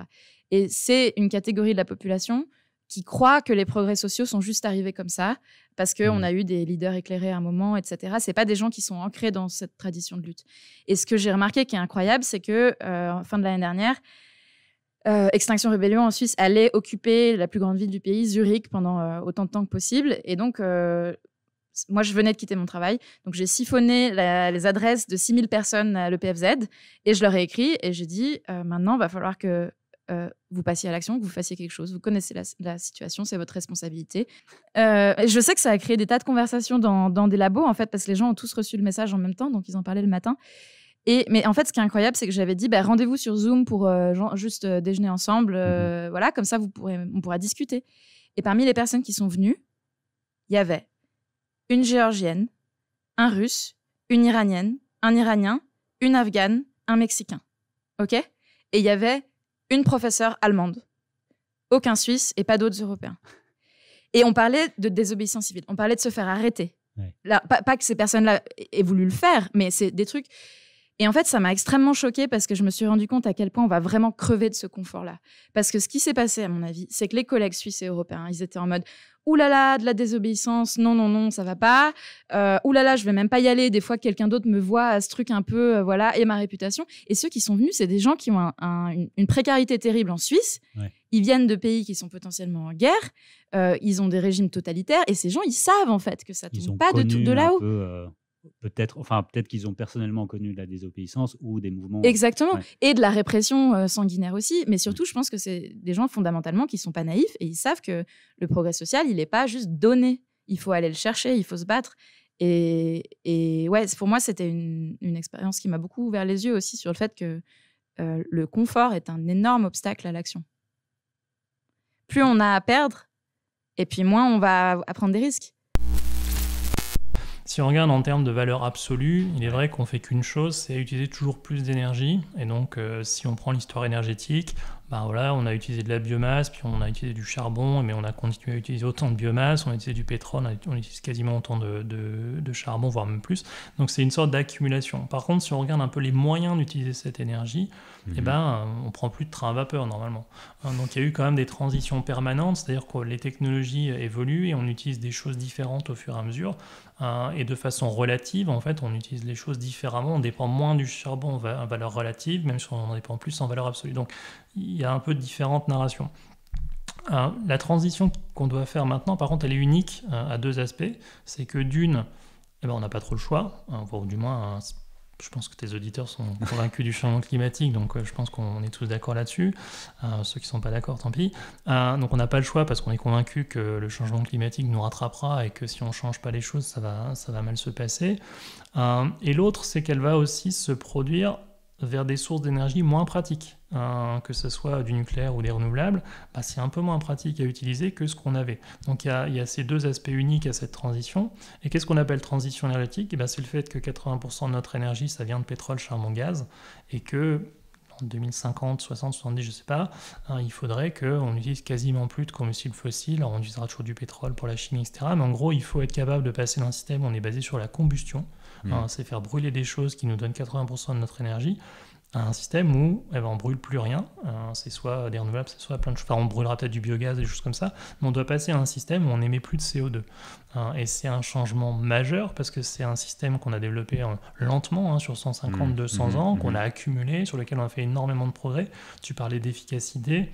Et c'est une catégorie de la population qui croient que les progrès sociaux sont juste arrivés comme ça, parce qu'on on mm. a eu des leaders éclairés à un moment, etc. Ce pas des gens qui sont ancrés dans cette tradition de lutte. Et ce que j'ai remarqué qui est incroyable, c'est que euh, fin de l'année dernière, euh, Extinction Rébellion en Suisse allait occuper la plus grande ville du pays, Zurich, pendant euh, autant de temps que possible. Et donc, moi, je venais de quitter mon travail, donc j'ai siphonné les adresses de 6000 personnes à l'EPFZ et je leur ai écrit et j'ai dit maintenant, maintenant, va falloir que euh, vous passiez à l'action, que vous fassiez quelque chose. Vous connaissez la, situation, c'est votre responsabilité. Euh, je sais que ça a créé des tas de conversations dans, des labos, en fait, parce que les gens ont tous reçu le message en même temps, donc ils en parlaient le matin. Et, mais en fait, ce qui est incroyable, c'est que j'avais dit bah, rendez-vous sur Zoom pour euh, juste déjeuner ensemble. Mhm. Voilà, comme ça, vous pourrez, on pourra discuter. Et parmi les personnes qui sont venues, il y avait une Géorgienne, un Russe, une Iranienne, un Iranien, une Afghane, un Mexicain. OK Et il y avait une professeure allemande, aucun Suisse et pas d'autres Européens. Et on parlait de désobéissance civile, on parlait de se faire arrêter. pas, que ces personnes-là aient voulu le faire, mais c'est des trucs. Et en fait, ça m'a extrêmement choquée parce que je me suis rendu compte à quel point on va vraiment crever de ce confort-là. Parce que ce qui s'est passé, à mon avis, c'est que les collègues suisses et européens, ils étaient en mode oulala, là là, de la désobéissance, non, non, non, ça va pas. Euh, oulala, là là, je vais même pas y aller. Des fois, quelqu'un d'autre me voit à ce truc un peu, euh, voilà, et ma réputation. Et ceux qui sont venus, c'est des gens qui ont une, précarité terrible en Suisse. Ils viennent de pays qui sont potentiellement en guerre. Euh, ils ont des régimes totalitaires. Et ces gens, ils savent en fait que ça tombe pas de, tout, de là-haut. Euh, peut-être, enfin peut-être qu'ils ont personnellement connu de la désobéissance ou des mouvements. Exactement, et de la répression euh, sanguinaire aussi. Mais surtout, mm. je pense que c'est des gens fondamentalement qui sont pas naïfs et ils savent que le progrès social, il n'est pas juste donné. Il faut aller le chercher, il faut se battre. Et, et ouais, pour moi, c'était une, une expérience qui m'a beaucoup ouvert les yeux aussi sur le fait que euh, le confort est un énorme obstacle à l'action. Plus on a à perdre, et puis moins on va prendre des risques. Si on regarde en termes de valeur absolue, il est vrai qu'on fait qu'une chose, c'est utiliser toujours plus d'énergie. Et donc, euh, si on prend l'histoire énergétique, bah voilà, on a utilisé de la biomasse, puis on a utilisé du charbon, mais on a continué à utiliser autant de biomasse, on a utilisé du pétrole, on, utilise quasiment autant de, de, charbon, voire même plus. Donc, c'est une sorte d'accumulation. Par contre, si on regarde un peu les moyens d'utiliser cette énergie, on eh mhm. ben, on prend plus de train à vapeur normalement. Hein, donc, il y a eu quand même des transitions permanentes, c'est-à-dire que les technologies évoluent et on utilise des choses différentes au fur et à mesure et de façon relative, en fait, on utilise les choses différemment. On dépend moins du charbon en valeur relative, même si on en dépend plus en valeur absolue. Donc, il y a un peu de différentes narrations. Euh, la transition qu'on doit faire maintenant, par contre, elle est unique euh, à deux aspects. C'est que d'une, eh ben, on n'a pas trop le choix, hein, du moins, je pense que tes auditeurs sont convaincus du changement climatique, donc je pense qu'on est tous d'accord là-dessus. Euh, ceux qui ne sont pas d'accord, tant pis. Euh, donc on n'a pas le choix parce qu'on est convaincu que le changement climatique nous rattrapera et que si on ne change pas les choses, ça va, ça va mal se passer. Euh, et l'autre, c'est qu'elle va aussi se produire vers des sources d'énergie moins pratiques, hein, que ce soit du nucléaire ou des renouvelables, bah, c'est un peu moins pratique à utiliser que ce qu'on avait. Donc il y, a, ces deux aspects uniques à cette transition. Et qu'est-ce qu'on appelle transition énergétique et eh ben, C'est le fait que 80% de notre énergie, ça vient de pétrole, charbon, gaz, et que en 2050, 60, 70, je ne sais pas, hein, il faudrait qu'on utilise quasiment plus de combustibles fossiles, on utilisera toujours du pétrole pour la chimie, etc. Mais en gros, il faut être capable de passer d'un système où on est basé sur la combustion, Mm. Hein, c'est faire brûler des choses qui nous donnent 80% de notre énergie à un système où eh ben, on ne brûle plus rien. Euh, c'est soit des renouvelables, c'est soit plein de choses. Enfin, on brûlera peut-être du biogaz, des choses comme ça. Mais on doit passer à un système où on n'émet plus de CO2. Hein, et c'est un changement majeur parce que c'est un système qu'on a développé euh, lentement hein, sur 150, 200 mm. mm. ans, qu'on a accumulé, sur lequel on a fait énormément de progrès. Tu parlais d'efficacité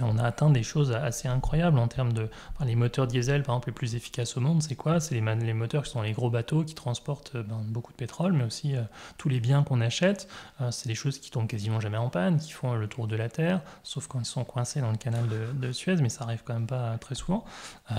on a atteint des choses assez incroyables en termes de... les moteurs diesel, par exemple, les plus efficaces au monde, c'est quoi C'est les, moteurs qui sont les gros bateaux qui transportent euh, ben, beaucoup de pétrole, mais aussi euh, tous les biens qu'on achète. Euh, c'est des choses qui tombent quasiment jamais en panne, qui font le tour de la Terre, sauf quand ils sont coincés dans le canal de, Suez, mais ça arrive quand même pas très souvent.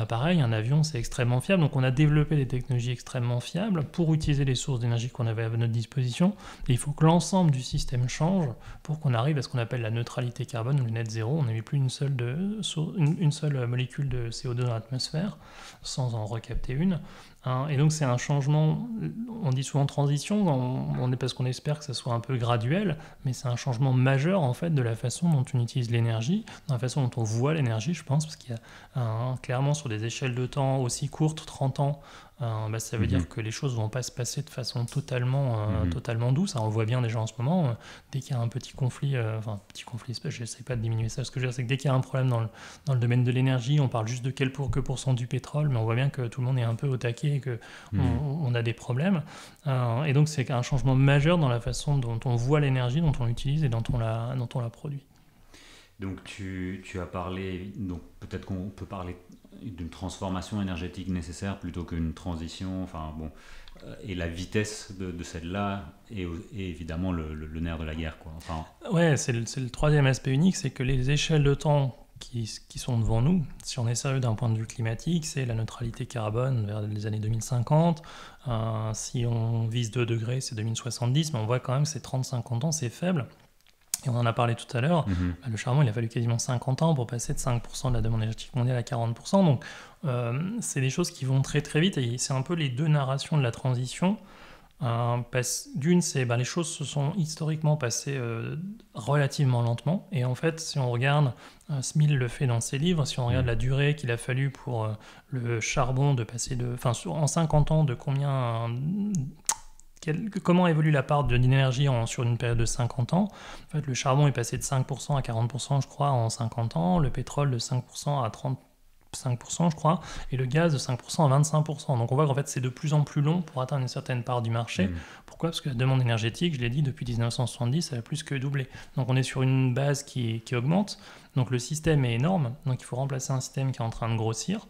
pareil, un avion, c'est extrêmement fiable. Donc on a développé des technologies extrêmement fiables pour utiliser les sources d'énergie qu'on avait à notre disposition. il faut que l'ensemble du système change pour qu'on arrive à ce qu'on appelle la neutralité carbone ou le net zéro. On n'avait plus une seule, de, une, seule molécule de CO2 dans l'atmosphère, sans en recapter une. Hein, et donc c'est un changement, on dit souvent transition, on, est parce qu'on espère que ça soit un peu graduel, mais c'est un changement majeur en fait de la façon dont on utilise l'énergie, dans la façon dont on voit l'énergie, je pense, parce qu'il y a clairement sur des échelles de temps aussi courtes, 30 ans, euh, bah, ça veut mhm. dire que les choses vont pas se passer de façon totalement, euh, mhm. totalement douce. on voit bien déjà en ce moment, euh, dès qu'il y a un petit conflit, enfin petit conflit, Je j'essaie pas de diminuer ça, ce que je veux dire c'est que dès qu'il y a un problème dans le, dans le domaine de l'énergie, on parle juste de quel pour que pourcent du pétrole, mais on voit bien que tout le monde est un peu au taquet et que mhm. on, a des problèmes. et donc c'est un changement majeur dans la façon dont on voit l'énergie, dont on l'utilise et dont on la, dont on la produit. Donc tu, tu as parlé, donc peut-être qu'on peut parler d'une transformation énergétique nécessaire plutôt qu'une transition. Enfin bon, euh, et la vitesse de, celle-là est, évidemment le, nerf de la guerre. Quoi. Enfin, ouais, c'est le, le, troisième aspect unique, c'est que les échelles de temps qui, qui, sont devant nous, si on est sérieux d'un point de vue climatique, c'est la neutralité carbone vers les années 2050. Euh, si on vise 2 degrés, c'est 2070, mais on voit quand même que ces 30-50 ans, c'est faible. Et on en a parlé tout à l'heure, mm-hmm. bah, le charbon, il a fallu quasiment 50 ans pour passer de 5% de la demande énergétique mondiale à 40%. Donc, euh, c'est des choses qui vont très très vite et c'est un peu les deux narrations de la transition. Euh, d'une, c'est que bah, les choses se sont historiquement passées euh, relativement lentement. Et en fait, si on regarde, Smil le fait dans ses livres, si on regarde mm. la durée qu'il a fallu pour le charbon de passer de. Enfin, en 50 ans, de combien comment évolue la part de l'énergie sur une période de 50 ans En fait, le charbon est passé de 5% à 40%, je crois, en 50 ans, le pétrole de 5% à 35% je crois, et le gaz de 5% à 25%. Donc on voit qu'en fait c'est de plus en plus long pour atteindre une certaine part du marché. Mmh. Pourquoi Parce que la demande énergétique, je l'ai dit, depuis 1970, elle a plus que doublé. Donc on est sur une base qui, qui augmente. Donc le système est énorme. Donc il faut remplacer un système qui est en train de grossir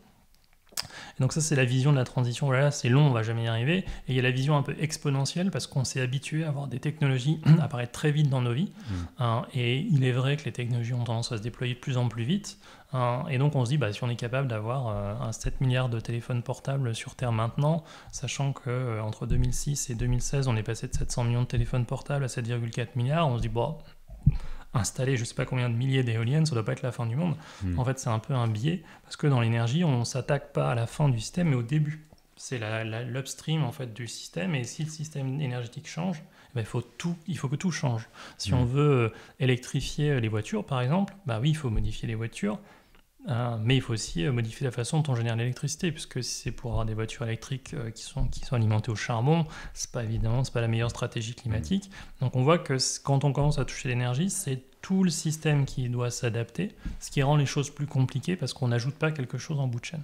donc ça, c'est la vision de la transition, voilà, c'est long, on va jamais y arriver. Et il y a la vision un peu exponentielle parce qu'on s'est habitué à voir des technologies <clears throat> apparaître très vite dans nos vies. Mm. Hein. et il est vrai que les technologies ont tendance à se déployer de plus en plus vite. Hein. et donc on se dit, bah, si on est capable d'avoir euh, un 7 milliards de téléphones portables sur Terre maintenant, sachant que euh, entre 2006 et 2016, on est passé de 700 millions de téléphones portables à 7,4 milliards, on se dit, bon, installer je ne sais pas combien de milliers d'éoliennes, ça ne doit pas être la fin du monde. Hmm. En fait, c'est un peu un biais, parce que dans l'énergie, on ne s'attaque pas à la fin du système, mais au début. C'est l'upstream en fait du système, et si le système énergétique change, eh ben, il, faut tout, il faut que tout change. Si hmm. on veut euh, électrifier euh, les voitures, par exemple, bah oui, il faut modifier les voitures, ah, mais il faut aussi euh, modifier la façon dont on génère l'électricité, puisque si c'est pour avoir des voitures électriques euh, qui, sont, qui sont alimentées au charbon, c'est pas évidemment, c'est pas la meilleure stratégie climatique. Mmh. Donc on voit que quand on commence à toucher l'énergie, c'est tout le système qui doit s'adapter, ce qui rend les choses plus compliquées parce qu'on n'ajoute pas quelque chose en bout de chaîne.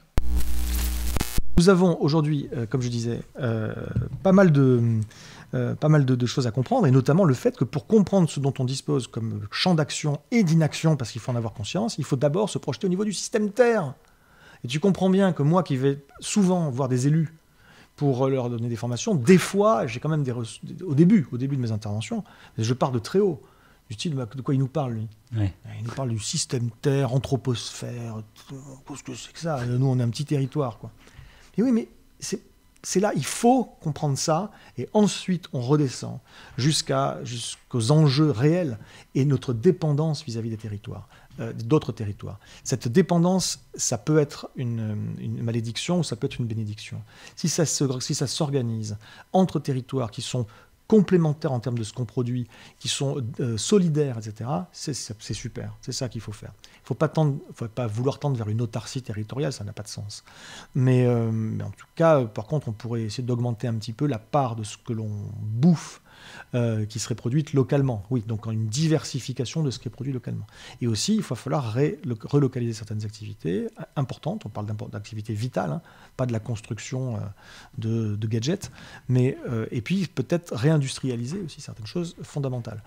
Nous avons aujourd'hui, euh, comme je disais, pas mal de euh, pas mal de, choses à comprendre, et notamment le fait que pour comprendre ce dont on dispose comme champ d'action et d'inaction, parce qu'il faut en avoir conscience, il faut d'abord se projeter au niveau du système Terre. Et tu comprends bien que moi qui vais souvent voir des élus pour leur donner des formations, des fois, j'ai quand même des... Au début, au début de mes interventions, je pars de très haut du style bah, de quoi il nous parle, lui. Euh, il nous parle du système Terre, anthroposphère, qu'est-ce que c'est que ça euh, Nous, on est un petit territoire, quoi. Et oui, mais c'est c'est là, il faut comprendre ça, et ensuite on redescend jusqu'à, jusqu'aux enjeux réels et notre dépendance vis-à-vis des territoires, euh, d'autres territoires. Cette dépendance, ça peut être une, malédiction ou ça peut être une bénédiction. Si ça, si ça s'organise entre territoires qui sont complémentaires en termes de ce qu'on produit, qui sont euh, solidaires, etc., c'est super. C'est ça qu'il faut faire. Il ne faut, pas vouloir tendre vers une autarcie territoriale, ça n'a pas de sens. Euh, mais, en tout cas, par contre, on pourrait essayer d'augmenter un petit peu la part de ce que l'on bouffe euh, qui seraient produites localement. Oui, donc une diversification de ce qui est produit localement. Et aussi, il va falloir relocaliser certaines activités euh, importantes. On parle d'activités vitales, hein, pas de la construction euh, de, gadgets. Mais, et puis, peut-être réindustrialiser aussi certaines choses fondamentales.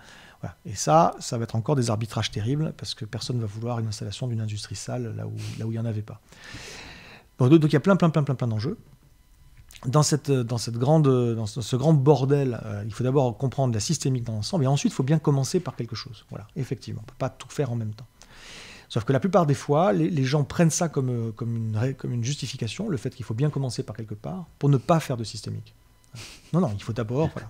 Et ça, ça va être encore des arbitrages terribles parce que personne ne va vouloir une installation d'une industrie sale là où, là où il n'y en avait pas. Donc, donc il y a plein, plein, plein, plein d'enjeux dans, cette, dans, cette grande, dans ce, grand bordel, euh, il faut d'abord comprendre la systémique dans l'ensemble, et ensuite, il faut bien commencer par quelque chose. Voilà, effectivement, on ne peut pas tout faire en même temps. Sauf que la plupart des fois, les, gens prennent ça comme, euh, comme, une, comme une justification, le fait qu'il faut bien commencer par quelque part, pour ne pas faire de systémique. Non, non, il faut d'abord voilà,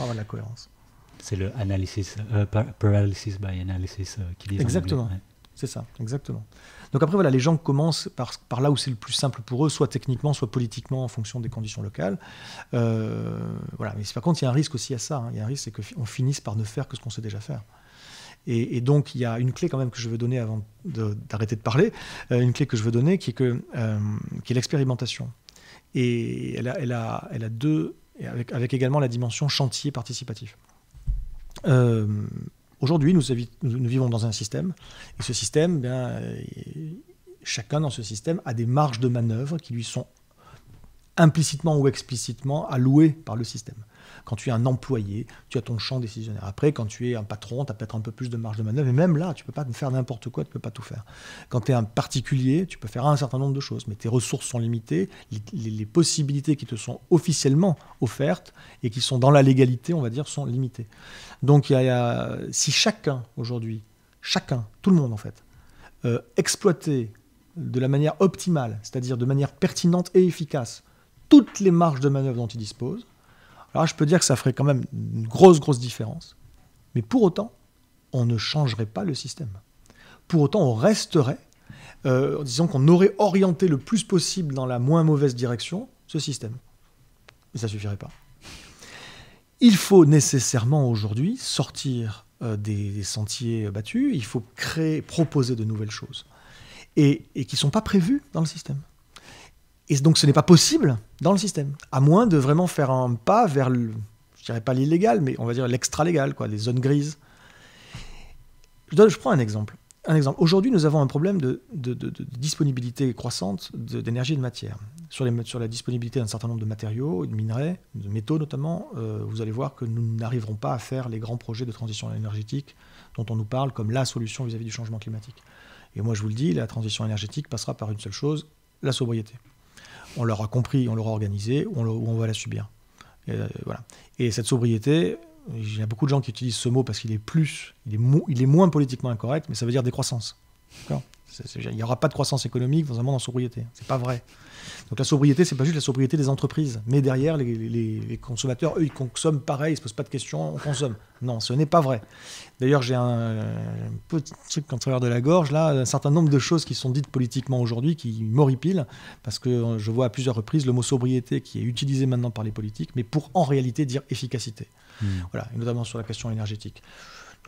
avoir de la cohérence. C'est le analysis, euh, paralysis by analysis qui dit. Exactement. C'est ça, exactement. Donc après, voilà, les gens commencent par, là où c'est le plus simple pour eux, soit techniquement, soit politiquement, en fonction des conditions locales. Euh, voilà. Mais par contre, il y a un risque aussi à ça. Hein. Il y a un risque, c'est qu'on finisse par ne faire que ce qu'on sait déjà faire. Et, donc, il y a une clé quand même que je veux donner avant d'arrêter de, parler, euh, une clé que je veux donner qui est, que, euh, qui est l'expérimentation. Et elle a, elle a, deux, avec, avec, également la dimension chantier participatif. Aujourd'hui, nous, vivons dans un système, et ce système, ben, euh, chacun dans ce système a des marges de manœuvre qui lui sont implicitement ou explicitement allouées par le système. Quand tu es un employé, tu as ton champ décisionnaire. Après, quand tu es un patron, tu as peut-être un peu plus de marge de manœuvre. Et même là, tu ne peux pas faire n'importe quoi, tu ne peux pas tout faire. Quand tu es un particulier, tu peux faire un certain nombre de choses, mais tes ressources sont limitées. Les, possibilités qui te sont officiellement offertes et qui sont dans la légalité, on va dire, sont limitées. Donc, si chacun aujourd'hui, chacun, tout le monde en fait, euh, exploitait de la manière optimale, c'est-à-dire de manière pertinente et efficace, toutes les marges de manœuvre dont il dispose, alors je peux dire que ça ferait quand même une grosse, grosse différence. Mais pour autant, on ne changerait pas le système. Pour autant, on resterait, euh, en disant qu'on aurait orienté le plus possible dans la moins mauvaise direction ce système. Mais ça ne suffirait pas. Il faut nécessairement aujourd'hui sortir euh, des, sentiers battus, il faut créer, proposer de nouvelles choses, et, et qui ne sont pas prévues dans le système. Et donc ce n'est pas possible dans le système, à moins de vraiment faire un pas vers, le, je dirais pas l'illégal, mais on va dire l'extra-légal, quoi, les zones grises. Je, donne, je prends un exemple. Un exemple. Aujourd'hui, nous avons un problème de, disponibilité croissante d'énergie et de matière. Sur, les, sur la disponibilité d'un certain nombre de matériaux, de minerais, de métaux notamment, euh, vous allez voir que nous n'arriverons pas à faire les grands projets de transition énergétique dont on nous parle comme la solution vis à -vis du changement climatique. Et moi, je vous le dis, la transition énergétique passera par une seule chose, la sobriété on l'aura compris, on l'aura organisé, on, ou on va la subir. Et, euh, voilà. et cette sobriété, il y a beaucoup de gens qui utilisent ce mot parce qu'il est plus, il est, est moins politiquement incorrect, mais ça veut dire décroissance. D'accord il n'y aura pas de croissance économique dans un monde en sobriété. C'est pas vrai. Donc la sobriété, c'est pas juste la sobriété des entreprises, mais derrière les, consommateurs, eux, ils consomment pareil, ils se posent pas de questions, on consomme. Non, ce n'est pas vrai. D'ailleurs, j'ai un, petit truc en travers de la gorge là, un certain nombre de choses qui sont dites politiquement aujourd'hui qui m'horripilent parce que euh, je vois à plusieurs reprises le mot sobriété qui est utilisé maintenant par les politiques, mais pour en réalité dire efficacité. Mmh. Voilà, et notamment sur la question énergétique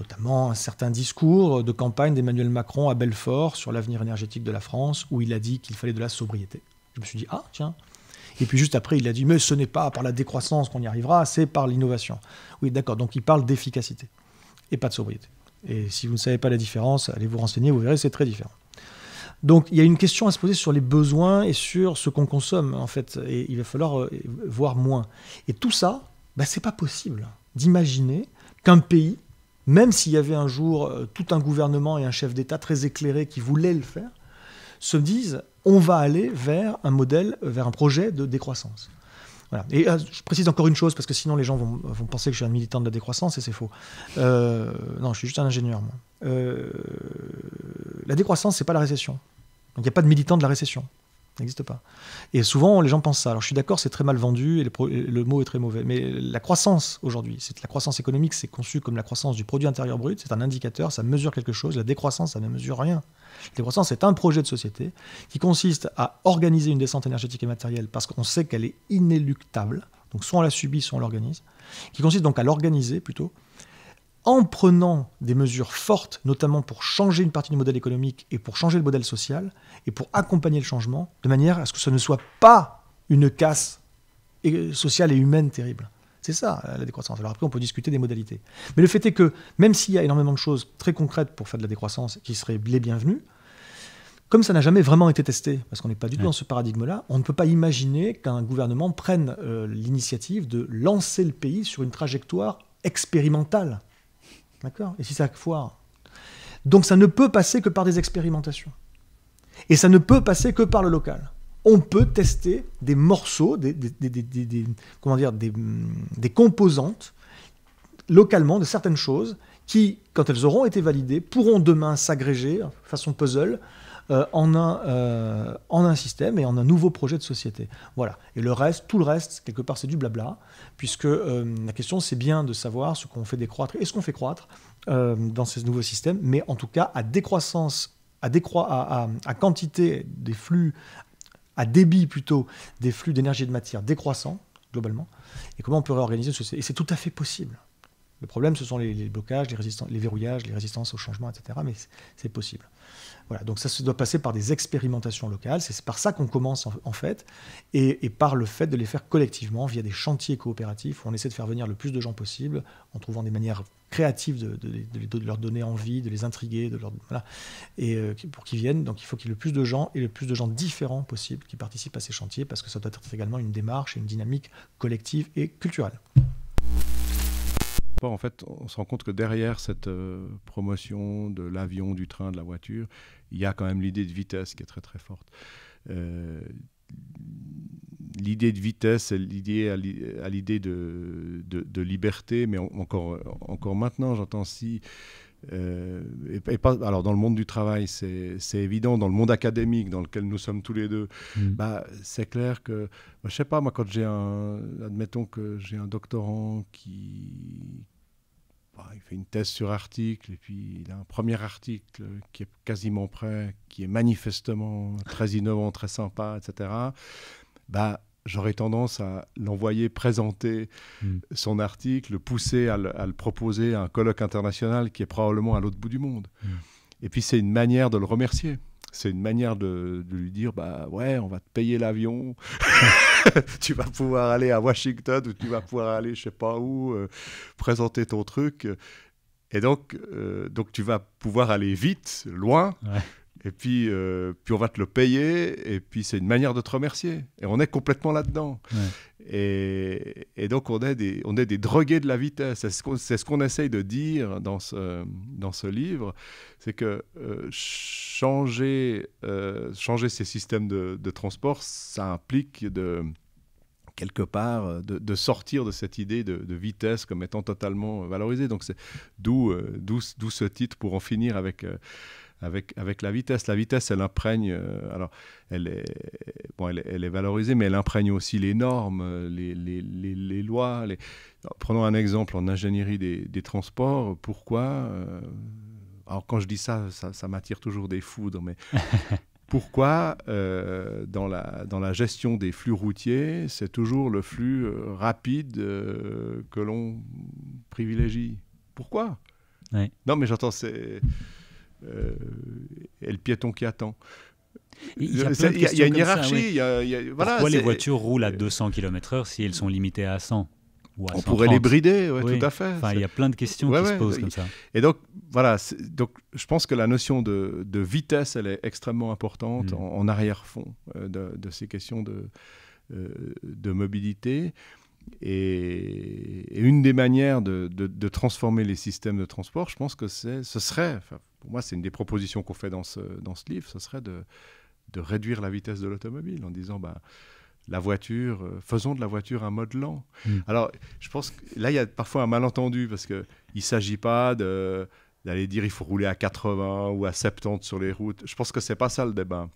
notamment un certain discours de campagne d'Emmanuel Macron à Belfort sur l'avenir énergétique de la France, où il a dit qu'il fallait de la sobriété. Je me suis dit, ah tiens. Et puis juste après, il a dit, mais ce n'est pas par la décroissance qu'on y arrivera, c'est par l'innovation. Oui, d'accord, donc il parle d'efficacité et pas de sobriété. Et si vous ne savez pas la différence, allez vous renseigner, vous verrez, c'est très différent. Donc il y a une question à se poser sur les besoins et sur ce qu'on consomme, en fait. Et il va falloir euh, voir moins. Et tout ça, bah, ce n'est pas possible d'imaginer qu'un pays même s'il y avait un jour euh, tout un gouvernement et un chef d'État très éclairé qui voulait le faire, se disent on va aller vers un modèle, vers un projet de décroissance. Et euh, je précise encore une chose, parce que sinon les gens vont, penser que je suis un militant de la décroissance, et c'est faux. Euh, non, je suis juste un ingénieur, moi. la décroissance, c'est pas la récession. Il n'y a pas de militant de la récession n'existe pas. Et souvent, les gens pensent ça. Alors, je suis d'accord, c'est très mal vendu et le, mot est très mauvais. Mais la croissance aujourd'hui, c'est la croissance économique, c'est conçu comme la croissance du produit intérieur brut. C'est un indicateur, ça mesure quelque chose. La décroissance, ça ne mesure rien. La décroissance, c'est un projet de société qui consiste à organiser une descente énergétique et matérielle parce qu'on sait qu'elle est inéluctable. Donc, soit on la subit, soit on l'organise. Qui consiste donc à l'organiser plutôt en prenant des mesures fortes, notamment pour changer une partie du modèle économique et pour changer le modèle social, et pour accompagner le changement, de manière à ce que ce ne soit pas une casse euh, sociale et humaine terrible. C'est ça, euh, la décroissance. Alors après, on peut discuter des modalités. Mais le fait est que, même s'il y a énormément de choses très concrètes pour faire de la décroissance qui seraient les bienvenues, comme ça n'a jamais vraiment été testé, parce qu'on n'est pas du tout dans ce paradigme-là, on ne peut pas imaginer qu'un gouvernement prenne euh, l'initiative de lancer le pays sur une trajectoire expérimentale. D'accord Et si ça foire Donc ça ne peut passer que par des expérimentations. Et ça ne peut passer que par le local. On peut tester des morceaux, des, des comment dire, des composantes localement de certaines choses qui, quand elles auront été validées, pourront demain s'agréger façon puzzle euh, en, un, euh, un système et en un nouveau projet de société. Voilà. Et le reste, tout le reste, quelque part, c'est du blabla, puisque euh, la question, c'est bien de savoir ce qu'on fait décroître et ce qu'on fait croître dans ces nouveaux systèmes, mais en tout cas, à décroissance, à, à, à, quantité des flux, à débit plutôt, des flux d'énergie et de matière décroissants, globalement, et comment on peut réorganiser une société. Et c'est tout à fait possible. Le problème, ce sont les, blocages, les, les verrouillages, les résistances au changement, etc. Mais c'est possible donc ça se doit passer par des expérimentations locales, c'est par ça qu'on commence en, fait, et, par le fait de les faire collectivement via des chantiers coopératifs où on essaie de faire venir le plus de gens possible en trouvant des manières créatives de, de, leur donner envie, de les intriguer, de leur, et euh, pour qu'ils viennent. Donc il faut qu'il y ait le plus de gens et le plus de gens différents possible qui participent à ces chantiers parce que ça doit être également une démarche et une dynamique collective et culturelle en fait, on se rend compte que derrière cette euh, promotion de l'avion, du train, de la voiture, il y a quand même l'idée de vitesse qui est très très forte. Euh, l'idée de vitesse est liée à l'idée de, de, liberté, mais encore, encore maintenant, j'entends si... Euh, alors dans le monde du travail, c'est évident, dans le monde académique dans lequel nous sommes tous les deux, mmh. bah, c'est clair que, Je bah, je sais pas, moi quand j'ai un, admettons que j'ai un doctorant qui, bah, il fait une thèse sur article, et puis il a un premier article qui est quasiment prêt, qui est manifestement très innovant, très sympa, etc. Bah, j'aurais tendance à l'envoyer présenter hmm. son article, pousser à le, proposer à un colloque international qui est probablement à l'autre bout du monde. Hmm. Et puis c'est une manière de le remercier c'est une manière de, lui dire bah ouais, on va te payer l'avion, <laughs> tu vas pouvoir aller à Washington ou tu vas pouvoir aller je sais pas où euh, présenter ton truc. Et donc, euh, donc tu vas pouvoir aller vite, loin et puis, euh, puis on va te le payer, et puis c'est une manière de te remercier. Et on est complètement là-dedans. Et, donc on est, des, on est des drogués de la vitesse. C'est ce qu'on essaye de dire dans ce, dans ce livre, c'est que euh, changer, euh, changer ces systèmes de, transport, ça implique de quelque part, de, sortir de cette idée de, vitesse comme étant totalement valorisée. Donc, c'est d'où d'où ce titre pour en finir avec, avec, la vitesse. La vitesse, elle imprègne, euh, alors elle est, bon, elle, est valorisée, mais elle imprègne aussi les normes, euh, les, les, lois. prenons un exemple en ingénierie des, transports. Pourquoi euh, Alors quand je dis ça, ça, m'attire toujours des foudres, mais <laughs> pourquoi dans, la, dans la gestion des flux routiers, c'est toujours le flux rapide que l'on privilégie Pourquoi Non, mais j'entends, c'est et euh, le piéton qui attend. Il y, a, une hiérarchie. Pourquoi les voitures roulent à 200 euh, km/h si elles sont limitées à 100 On pourrait les brider, tout à fait. Enfin, il y a plein de questions qui se posent comme ça. Et donc, voilà, donc, je pense que la notion de, vitesse, elle est extrêmement importante mm. en, arrière-fond euh, de, ces questions de, de mobilité. Et, une des manières de, transformer les systèmes de transport, je pense que ce serait, pour moi c'est une des propositions qu'on fait dans ce, livre, ce serait de, réduire la vitesse de l'automobile en disant... Ben, la voiture, euh, faisons de la voiture un mode lent. Hmm. Alors, je pense que là, il y a parfois un malentendu parce qu'il ne s'agit pas d'aller dire il faut rouler à 80 ou à 70 sur les routes. Je pense que ce n'est pas ça le débat.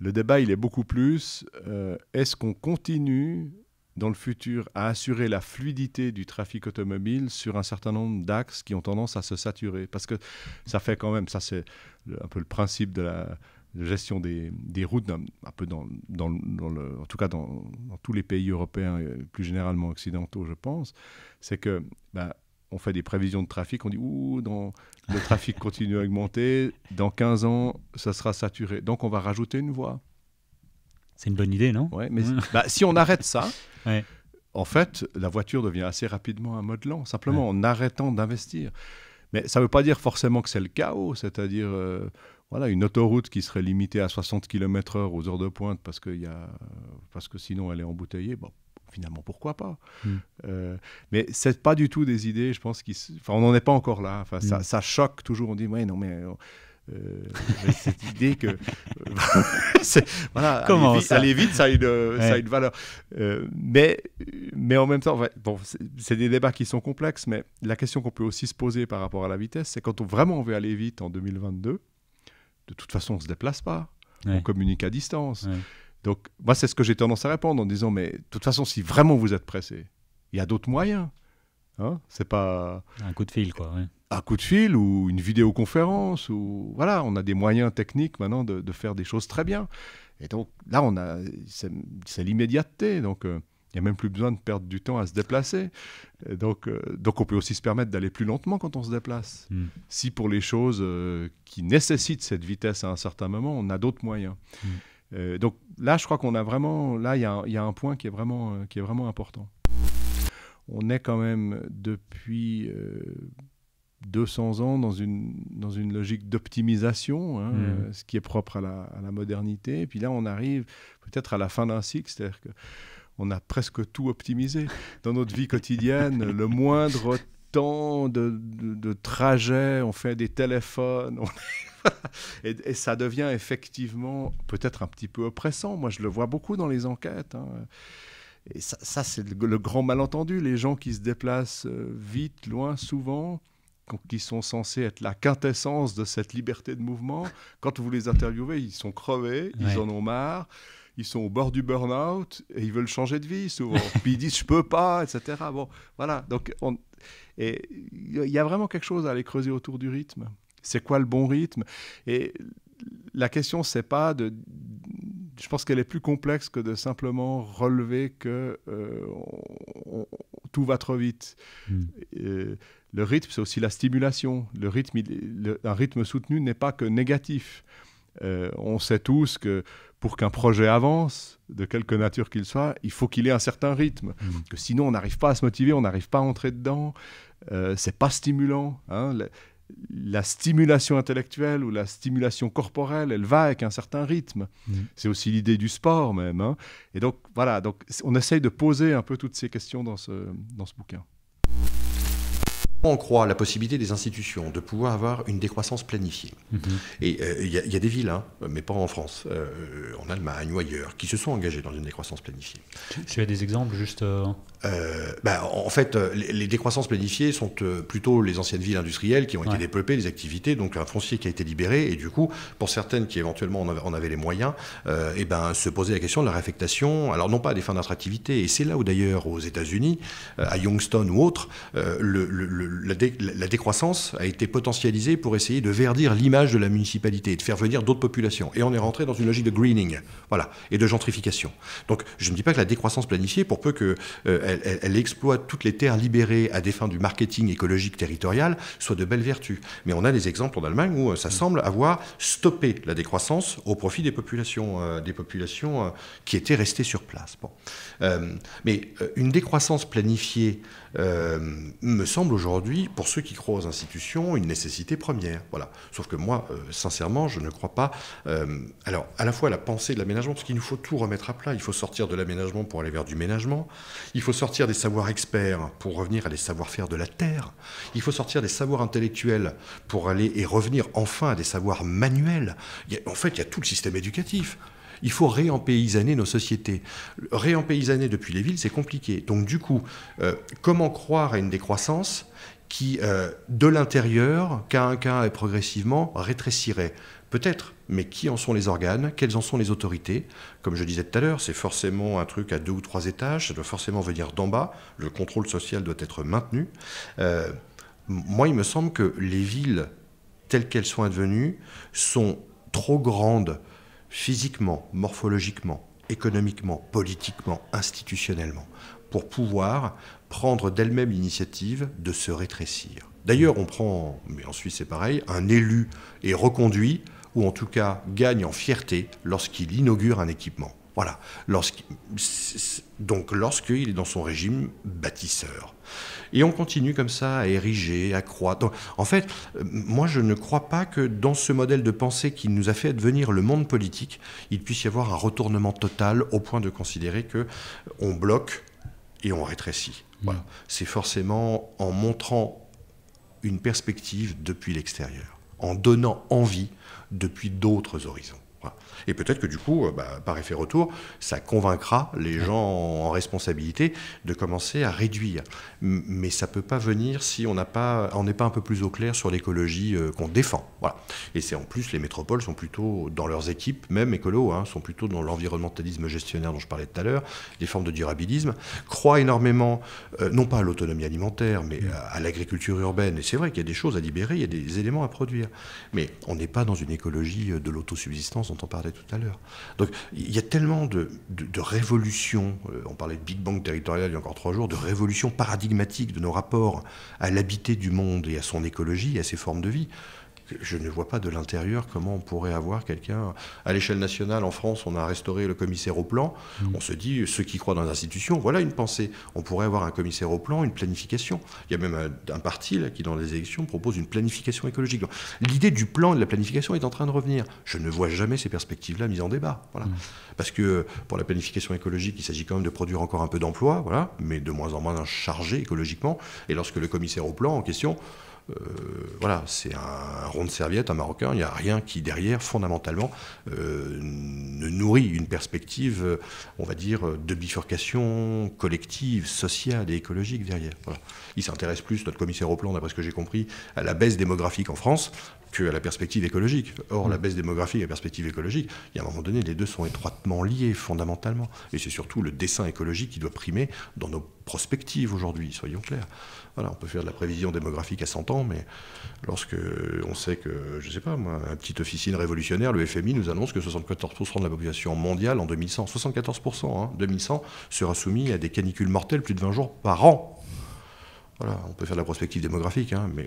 Le débat, il est beaucoup plus euh, est-ce qu'on continue dans le futur à assurer la fluidité du trafic automobile sur un certain nombre d'axes qui ont tendance à se saturer. Parce que ça fait quand même, ça c'est un peu le principe de la gestion des, des routes, un, peu dans, dans, dans, le, en tout cas dans, tous les pays européens, et plus généralement occidentaux, je pense, c'est que bah, on fait des prévisions de trafic, on dit ouh, dans, le trafic continue à augmenter, dans 15 ans, ça sera saturé. Donc on va rajouter une voie. C'est une bonne idée, non Oui, mais bah, si on arrête ça, en fait, la voiture devient assez rapidement un lent, simplement en arrêtant d'investir. Mais ça ne veut pas dire forcément que c'est le chaos, c'est-à-dire euh, voilà, une autoroute qui serait limitée à 60 km/h aux heures de pointe parce que, parce que sinon elle est embouteillée. Bon, finalement, pourquoi pas hmm. euh, Mais ce pas du tout des idées, je pense, qu'on on n'en est pas encore là. Hmm. ça, choque toujours, on dit, ouais, non, mais euh, euh, cette idée que <laughs> voilà, Comment aller, vite, ça aller vite, ça a une, ça a une valeur. Euh, mais, mais en même temps, bon, c'est des débats qui sont complexes, mais la question qu'on peut aussi se poser par rapport à la vitesse, c'est quand on vraiment veut aller vite en 2022, de toute façon, on se déplace pas, on communique à distance. Donc, moi, c'est ce que j'ai tendance à répondre en disant, mais de toute façon, si vraiment vous êtes pressé, il y a d'autres moyens. Hein. c'est pas un coup de fil, quoi. Ouais un coup de fil ou une vidéoconférence ou voilà, on a des moyens techniques maintenant de, faire des choses très bien. Et donc là, on a c'est l'immédiateté, donc euh, il n'y a même plus besoin de perdre du temps à se déplacer. donc euh, donc on peut aussi se permettre d'aller plus lentement quand on se déplace. Hmm. Si pour les choses euh, qui nécessitent cette vitesse à un certain moment, on a d'autres moyens. Hmm. donc là, je crois qu'on a vraiment là il y, a un point qui est vraiment qui est vraiment important on est quand même depuis 200 ans dans une, dans une logique d'optimisation, hein, hmm. euh, ce qui est propre à la, modernité. Et puis là, on arrive peut-être à la fin d'un cycle, c'est-à-dire qu'on a presque tout optimisé. Dans notre vie quotidienne, <laughs> le moindre temps de, de, trajet, on fait des téléphones, <laughs> et, ça devient effectivement peut-être un petit peu oppressant. Moi, je le vois beaucoup dans les enquêtes. Hein. Et ça, c'est le, grand malentendu. Les gens qui se déplacent euh, vite, loin, souvent, qui sont censés être la quintessence de cette liberté de mouvement, quand vous les interviewez, ils sont crevés, ils en ont marre, ils sont au bord du burn-out et ils veulent changer de vie souvent. <laughs> Puis ils disent je peux pas, etc. Bon, voilà. Donc on... et il y a vraiment quelque chose à aller creuser autour du rythme. C'est quoi le bon rythme Et la question c'est pas de je pense qu'elle est plus complexe que de simplement relever que euh, tout va trop vite. Hmm. Le rythme, c'est aussi la stimulation. Le rythme, un rythme soutenu n'est pas que négatif. Euh, on sait tous que pour qu'un projet avance, de quelque nature qu'il soit, il faut qu'il ait un certain rythme. Hmm. Que sinon, on n'arrive pas à se motiver, on n'arrive pas à entrer dedans. Ce euh, c'est pas stimulant. Hein. La, stimulation intellectuelle ou la stimulation corporelle, elle va avec un certain rythme. Hmm. C'est aussi l'idée du sport même. Hein. Et donc voilà, donc on essaye de poser un peu toutes ces questions dans ce, dans ce bouquin on croit la possibilité des institutions de pouvoir avoir une décroissance planifiée. Mhm. Et euh, il y, a des villes, hein, mais pas en France, euh, en Allemagne ou ailleurs, qui se sont engagées dans une décroissance planifiée. Tu, tu as des exemples juste euh, euh, ben, en fait, euh, les, décroissances planifiées sont euh, plutôt les anciennes villes industrielles qui ont été développées, les activités, donc un foncier qui a été libéré, et du coup, pour certaines qui éventuellement en, avaient, les moyens, et eh ben, se poser la question de la réaffectation, alors non pas à des fins d'attractivité, et c'est là où d'ailleurs aux États-Unis, à Youngstown ou autre, le, la, décroissance a été potentialisée pour essayer de verdir l'image de la municipalité de faire venir d'autres populations. Et on est rentré dans une logique de greening, voilà, et de gentrification. Donc je ne dis pas que la décroissance planifiée, pour peu que elle, exploite toutes les terres libérées à des fins du marketing écologique territorial, soit de belles vertus. Mais on a des exemples en Allemagne où euh, ça mm. semble avoir stoppé la décroissance au profit des populations, euh, des populations euh, qui étaient restées sur place. Bon. mais une décroissance planifiée me semble aujourd'hui, pour ceux qui croient aux institutions, une nécessité première. Voilà. Sauf que moi, sincèrement, je ne crois pas. alors, à la fois la pensée de l'aménagement, parce qu'il nous faut tout remettre à plat. Il faut sortir de l'aménagement pour aller vers du ménagement. Il faut sortir des savoirs experts pour revenir à des savoir-faire de la terre. Il faut sortir des savoirs intellectuels pour aller et revenir enfin à des savoirs manuels. en fait, il y a tout le système éducatif. Il faut réempaysanner nos sociétés. Réempaysanner depuis les villes, c'est compliqué. Donc du coup, euh, comment croire à une décroissance qui, euh, de l'intérieur, cas un cas et progressivement, rétrécirait Peut-être, mais qui en sont les organes Quelles en sont les autorités Comme je disais tout à l'heure, c'est forcément un truc à deux ou trois étages, ça doit forcément venir d'en bas, le contrôle social doit être maintenu. Euh, moi, il me semble que les villes, telles qu'elles sont advenues, sont trop grandes physiquement, morphologiquement, économiquement, politiquement, institutionnellement, pour pouvoir prendre d'elles-mêmes l'initiative de se rétrécir. D'ailleurs, on prend, mais en Suisse c'est pareil, un élu est reconduit ou en tout cas gagne en fierté lorsqu'il inaugure un équipement. Voilà. donc lorsqu'il est dans son régime bâtisseur. Et on continue comme ça à ériger, à croître. en fait, moi je ne crois pas que dans ce modèle de pensée qui nous a fait devenir le monde politique, il puisse y avoir un retournement total au point de considérer que on bloque et on rétrécit. Mmh. C'est forcément en montrant une perspective depuis l'extérieur, en donnant envie depuis d'autres horizons. Et peut-être que du coup, euh, bah, par effet retour, ça convaincra les gens en responsabilité de commencer à réduire. Mais ça ne peut pas venir si on n'est pas un peu plus au clair sur l'écologie euh, qu'on défend. Voilà. Et c'est en plus, les métropoles sont plutôt dans leurs équipes, même écolo, hein, sont plutôt dans l'environnementalisme gestionnaire dont je parlais tout à l'heure, des formes de durabilisme, croient énormément, euh, non pas à l'autonomie alimentaire, mais mm. à, l'agriculture urbaine. Et c'est vrai qu'il y a des choses à libérer, il y a des éléments à produire. Mais on n'est pas dans une écologie de l'autosubsistance dont on parlait tout tout à l'heure. Donc il y a tellement de, de, révolutions, euh, on parlait de Big Bang territorial il y a encore trois jours, de révolutions paradigmatiques de nos rapports à l'habité du monde et à son écologie, à ses formes de vie je ne vois pas de l'intérieur comment on pourrait avoir quelqu'un. À l'échelle nationale, en France, on a restauré le commissaire au plan. Mm. On se dit, ceux qui croient dans les institutions, voilà une pensée. On pourrait avoir un commissaire au plan, une planification. Il y a même un, parti qui, dans les élections, propose une planification écologique. L'idée du plan et de la planification est en train de revenir. Je ne vois jamais ces perspectives-là mises en débat. Voilà. Mm. Parce que pour la planification écologique, il s'agit quand même de produire encore un peu d'emplois, voilà, mais de moins en moins chargé écologiquement. Et lorsque le commissaire au plan en question euh, voilà, c'est un rond de serviette, un Marocain, il n'y a rien qui derrière, fondamentalement, euh, ne nourrit une perspective, euh, on va dire, de bifurcation collective, sociale et écologique derrière. Il s'intéresse plus, notre commissaire au plan, d'après ce que j'ai compris, à la baisse démographique en France que à la perspective écologique. Or, mm. la baisse démographique et la perspective écologique, il y a un moment donné, les deux sont étroitement liés, fondamentalement. Et c'est surtout le dessin écologique qui doit primer dans nos prospectives aujourd'hui, soyons clairs on peut faire de la prévision démographique à 100 ans, mais lorsque on sait que, je ne sais pas moi, un petit officine révolutionnaire, le FMI nous annonce que 74% de la population mondiale en 2100, 74%, 2100, sera soumis à des canicules mortelles plus de 20 jours par an. Voilà, on peut faire de la prospective démographique, hein, mais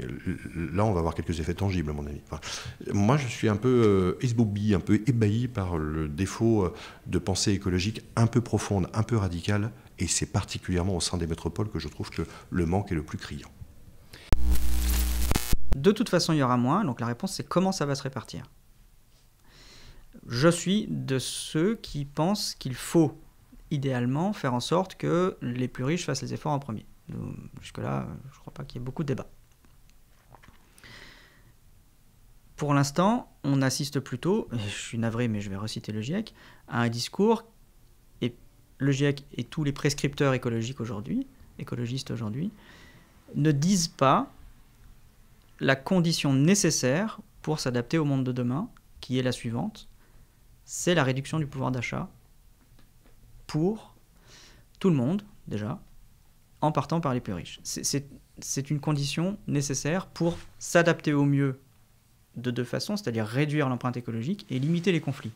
là, on va avoir quelques effets tangibles, mon ami. moi, je suis un peu euh, un peu ébahi par le défaut euh, de pensée écologique un peu profonde, un peu radicale et c'est particulièrement au sein des métropoles que je trouve que le manque est le plus criant. De toute façon, il y aura moins. Donc la réponse, c'est comment ça va se répartir Je suis de ceux qui pensent qu'il faut idéalement faire en sorte que les plus riches fassent les efforts en premier. Jusque-là, je ne crois pas qu'il y ait beaucoup de débats. Pour l'instant, on assiste plutôt, je suis navré mais je vais reciter le GIEC, à un discours le GIEC et tous les prescripteurs écologiques aujourd'hui, écologistes aujourd'hui, ne disent pas la condition nécessaire pour s'adapter au monde de demain, qui est la suivante, c'est la réduction du pouvoir d'achat pour tout le monde, déjà, en partant par les plus riches. C'est une condition nécessaire pour s'adapter au mieux de deux façons, c'est-à-dire réduire l'empreinte écologique et limiter les conflits.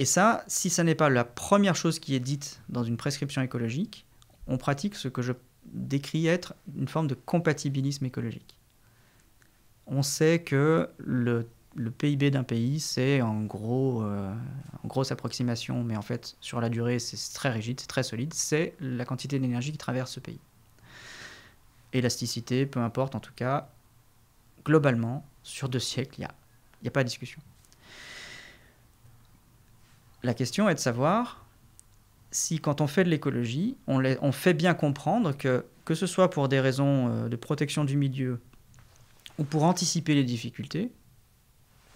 Et ça, si ça n'est pas la première chose qui est dite dans une prescription écologique, on pratique ce que je décris être une forme de compatibilisme écologique. On sait que le, PIB d'un pays, c'est en gros, euh, en grosse approximation, mais en fait, sur la durée, c'est très rigide, c'est très solide, c'est la quantité d'énergie qui traverse ce pays. Élasticité, peu importe, en tout cas, globalement, sur deux siècles, il n'y y a pas de discussion. La question est de savoir si quand on fait de l'écologie, on, fait bien comprendre que, que ce soit pour des raisons euh, de protection du milieu ou pour anticiper les difficultés,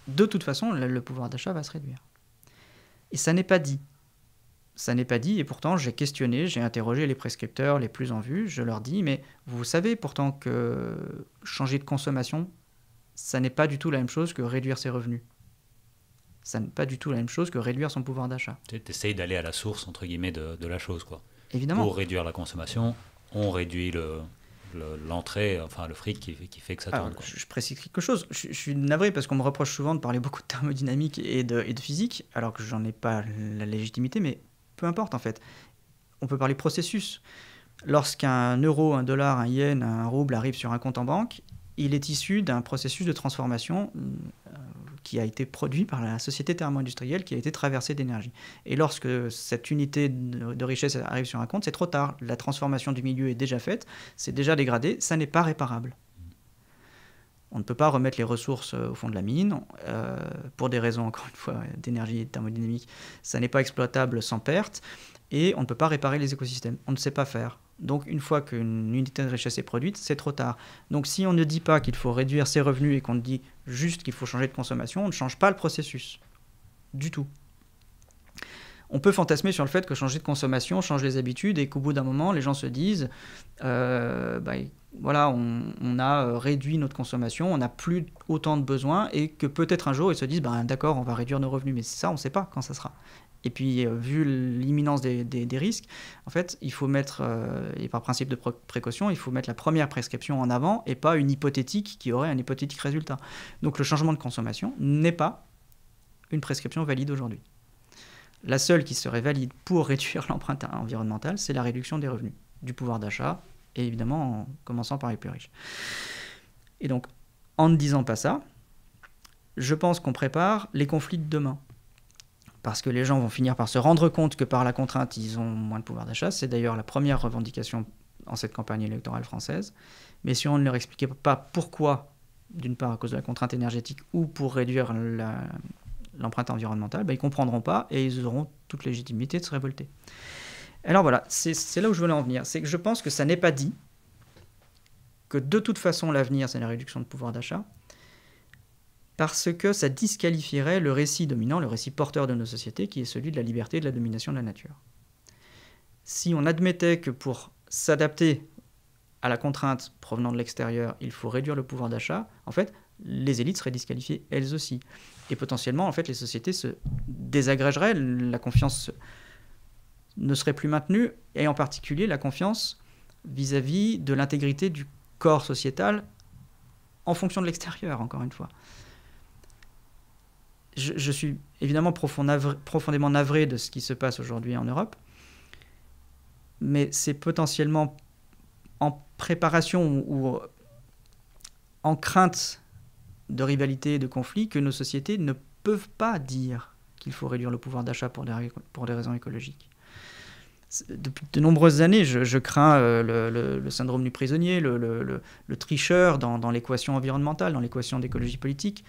de toute façon, le pouvoir d'achat va se réduire. Et ça n'est pas dit. Ça n'est pas dit, et pourtant j'ai questionné, j'ai interrogé les prescripteurs les plus en vue, je leur dis, mais vous savez pourtant que changer de consommation, ça n'est pas du tout la même chose que réduire ses revenus ça n'est pas du tout la même chose que réduire son pouvoir d'achat. Tu essayes d'aller à la source, entre guillemets, de, la chose, quoi. Évidemment. Pour réduire la consommation, on réduit le, l'entrée, enfin le fric qui, qui, fait que ça ah, tourne. je, précise quelque chose. Je, je suis navré parce qu'on me reproche souvent de parler beaucoup de thermodynamique et de, et de physique, alors que j'en ai pas la légitimité, mais peu importe en fait. On peut parler processus. Lorsqu'un euro, un dollar, un yen, un rouble arrive sur un compte en banque, il est issu d'un processus de transformation euh, qui a été produit par la société thermo-industrielle qui a été traversée d'énergie. Et lorsque cette unité de richesse arrive sur un compte, c'est trop tard. La transformation du milieu est déjà faite, c'est déjà dégradé, ça n'est pas réparable. On ne peut pas remettre les ressources euh, au fond de la mine, euh, pour des raisons, encore une fois, d'énergie thermodynamique. Ça n'est pas exploitable sans perte, et on ne peut pas réparer les écosystèmes. On ne sait pas faire. Donc une fois qu'une unité de richesse est produite, c'est trop tard. Donc si on ne dit pas qu'il faut réduire ses revenus et qu'on dit juste qu'il faut changer de consommation, on ne change pas le processus. Du tout. On peut fantasmer sur le fait que changer de consommation change les habitudes et qu'au bout d'un moment, les gens se disent, euh, bah, voilà, on, a euh, réduit notre consommation, on n'a plus autant de besoins et que peut-être un jour ils se disent, bah, d'accord, on va réduire nos revenus, mais ça, on ne sait pas quand ça sera. Et puis, euh, vu l'imminence des, risques, en fait, il faut mettre, euh, et par principe de précaution, il faut mettre la première prescription en avant et pas une hypothétique qui aurait un hypothétique résultat. Donc, le changement de consommation n'est pas une prescription valide aujourd'hui. La seule qui serait valide pour <laughs> réduire l'empreinte environnementale, c'est la réduction des revenus, du pouvoir d'achat, et évidemment en commençant par les plus riches. Et donc, en ne disant pas ça, je pense qu'on prépare les conflits de demain parce que les gens vont finir par se rendre compte que par la contrainte, ils ont moins de pouvoir d'achat. C'est d'ailleurs la première revendication en cette campagne électorale française. Mais si on ne leur expliquait pas pourquoi, d'une part à cause de la contrainte énergétique ou pour réduire l'empreinte environnementale, bah, ils ne comprendront pas et ils auront toute légitimité de se révolter. Alors voilà, c'est là où je voulais en venir. C'est que je pense que ça n'est pas dit que de toute façon l'avenir, c'est la réduction de pouvoir d'achat, parce que ça disqualifierait le récit dominant, le récit porteur de nos sociétés, qui est celui de la liberté et de la domination de la nature. Si on admettait que pour s'adapter à la contrainte provenant de l'extérieur, il faut réduire le pouvoir d'achat, en fait, les élites seraient disqualifiées elles aussi. Et potentiellement, en fait, les sociétés se désagrégeraient, la confiance ne serait plus maintenue, et en particulier la confiance vis-à-vis -vis de l'intégrité du corps sociétal en fonction de l'extérieur, encore une fois je, suis évidemment profondément navré de ce qui se passe aujourd'hui en Europe, mais c'est potentiellement en préparation ou, en crainte de rivalité et de conflit que nos sociétés ne peuvent pas dire qu'il faut réduire le pouvoir d'achat pour, des, raisons écologiques. Depuis de nombreuses années, je, crains euh, le, syndrome du prisonnier, le, tricheur dans l'équation environnementale, dans l'équation d'écologie politique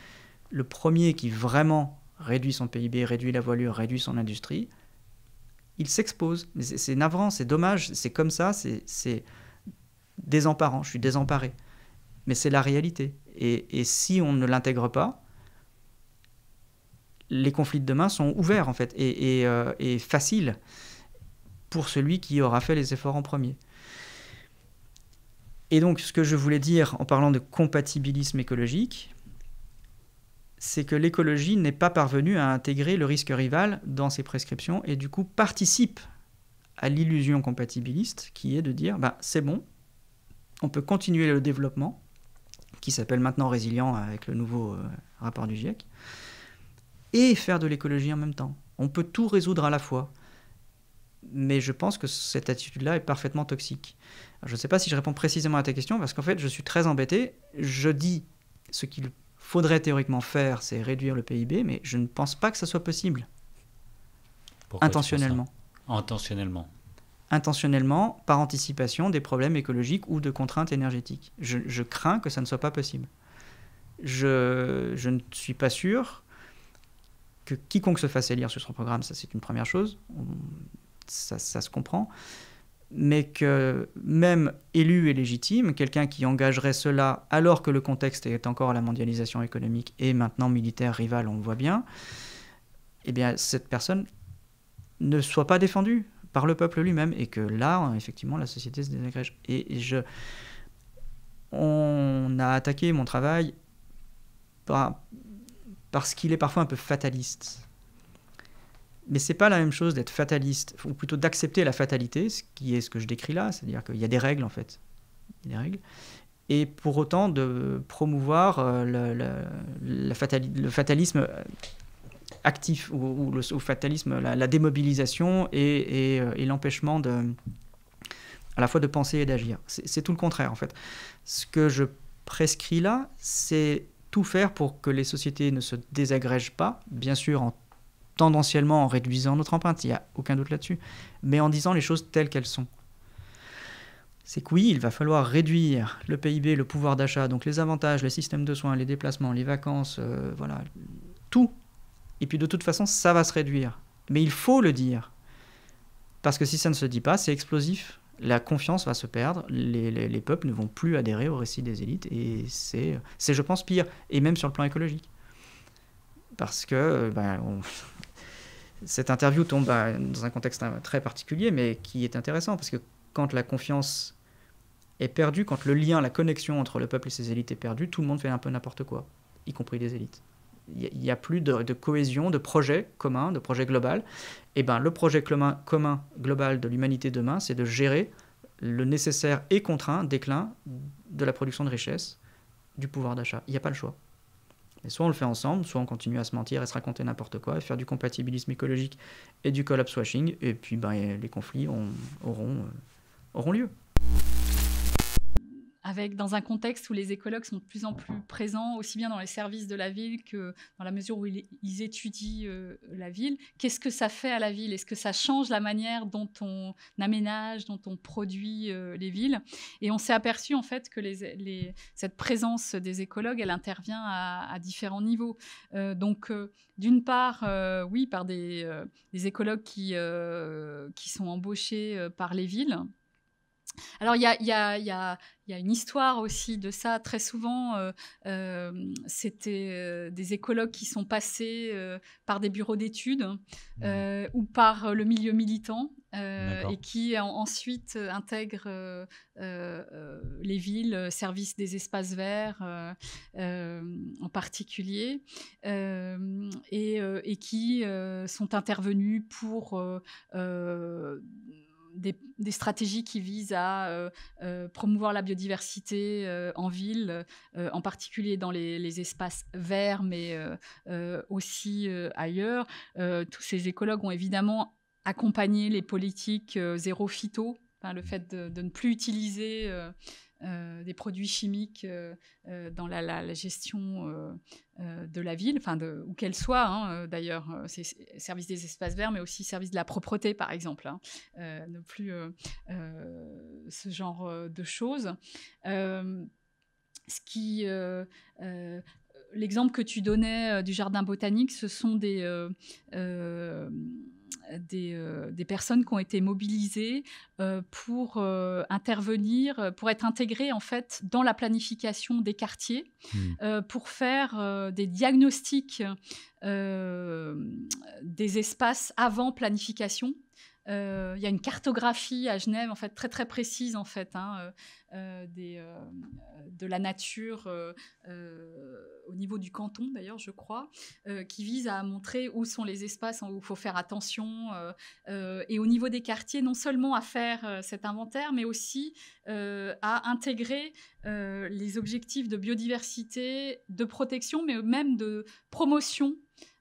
le premier qui vraiment réduit son PIB, réduit la voilure, réduit son industrie, il s'expose. C'est navrant, c'est dommage, c'est comme ça, c'est désemparant, je suis désemparé. Mais c'est la réalité. Et, si on ne l'intègre pas, les conflits de demain sont ouverts en fait euh, et faciles pour celui qui aura fait les efforts en premier. Et donc ce que je voulais dire en parlant de compatibilisme écologique, c'est que l'écologie n'est pas parvenue à intégrer le risque rival dans ses prescriptions et du coup participe à l'illusion compatibiliste qui est de dire bah, c'est bon, on peut continuer le développement, qui s'appelle maintenant résilient avec le nouveau euh, rapport du GIEC, et faire de l'écologie en même temps. On peut tout résoudre à la fois. Mais je pense que cette attitude-là est parfaitement toxique. je ne sais pas si je réponds précisément à ta question, parce qu'en fait, je suis très embêté. Je dis ce qu'il faudrait théoriquement faire, c'est réduire le PIB, mais je ne pense pas que ça soit possible. intentionnellement. Intentionnellement. Intentionnellement, par anticipation des problèmes écologiques ou de contraintes énergétiques. Je, crains que ça ne soit pas possible. Je, ne suis pas sûr que quiconque se fasse élire sur son programme, ça c'est une première chose, ça, ça se comprend mais que même élu et légitime, quelqu'un qui engagerait cela alors que le contexte est encore la mondialisation économique et maintenant militaire rival, on le voit bien, eh bien cette personne ne soit pas défendue par le peuple lui-même et que là, effectivement, la société se désagrège. Et je... On a attaqué mon travail parce qu'il est parfois un peu fataliste. Mais c'est pas la même chose d'être fataliste, ou plutôt d'accepter la fatalité, ce qui est ce que je décris là, c'est-à-dire qu'il y a des règles en fait. des règles. Et pour autant de promouvoir euh, le, fatalisme euh, actif, ou, le fatalisme, la, démobilisation et, euh, l'empêchement à la fois de penser et d'agir. C'est tout le contraire en fait. Ce que je prescris là, c'est tout faire pour que les sociétés ne se désagrègent pas, bien sûr en tendanciellement en réduisant notre empreinte, il n'y a aucun doute là-dessus, mais en disant les choses telles qu'elles sont. C'est que oui, il va falloir réduire le PIB, le pouvoir d'achat, donc les avantages, les systèmes de soins, les déplacements, les vacances, euh, voilà, tout. Et puis de toute façon, ça va se réduire. Mais il faut le dire. Parce que si ça ne se dit pas, c'est explosif. La confiance va se perdre, les, peuples ne vont plus adhérer au récit des élites, et c'est, je pense, pire, et même sur le plan écologique. Parce que, ben, cette interview tombe dans un contexte très particulier, mais qui est intéressant, parce que quand la confiance est perdue, quand le lien, la connexion entre le peuple et ses élites est perdue, tout le monde fait un peu n'importe quoi, y compris les élites. Il n'y a plus de, cohésion, de projet commun, de projet global. Et eh ben, le projet commun, commun global de l'humanité demain, c'est de gérer le nécessaire et contraint déclin de la production de richesses, du pouvoir d'achat. Il n'y a pas le choix soit on le fait ensemble, soit on continue à se mentir et se raconter n'importe quoi, et faire du compatibilisme écologique et du collapse washing, et puis ben, les conflits auront, euh, auront lieu dans un contexte où les écologues sont de plus en plus présents, aussi bien dans les services de la ville que dans la mesure où ils, étudient euh, la ville. Qu'est-ce que ça fait à la ville Est-ce que ça change la manière dont on aménage, dont on produit euh, les villes Et on s'est aperçu en fait que cette présence des écologues, elle intervient à, différents niveaux. Euh, donc, d'une part, oui, par des, écologues qui sont embauchés par les villes alors il y a, une histoire aussi de ça. Très souvent, euh, euh, c'était euh, des écologues qui sont passés par des bureaux d'études hein, mmh. ou par le milieu militant et qui ensuite intègrent les villes, services des espaces verts en particulier, et, qui sont intervenus pour des, stratégies qui visent à euh, euh, promouvoir la biodiversité euh, en ville, en particulier dans les, espaces verts, mais aussi ailleurs. tous ces écologues ont évidemment accompagné les politiques zéro phyto, le fait de ne plus utiliser euh, des produits chimiques euh, euh, dans la, gestion de la ville, enfin de, où qu'elle soit hein, d'ailleurs, c'est service des espaces verts, mais aussi service de la propreté par exemple, hein. ne plus ce genre de choses. ce qui l'exemple que tu donnais du jardin botanique, ce sont des, euh, des, personnes qui ont été mobilisées euh, pour euh, intervenir, pour être intégrées en fait dans la planification des quartiers, hmm. pour faire des diagnostics des espaces avant planification il y a une cartographie à Genève en fait très très précise en fait hein, euh, euh, de la nature euh, au niveau du canton, d'ailleurs, je crois, qui vise à montrer où sont les espaces où il faut faire attention et au niveau des quartiers, non seulement à faire cet inventaire, mais aussi à intégrer les objectifs de biodiversité, de protection, mais même de promotion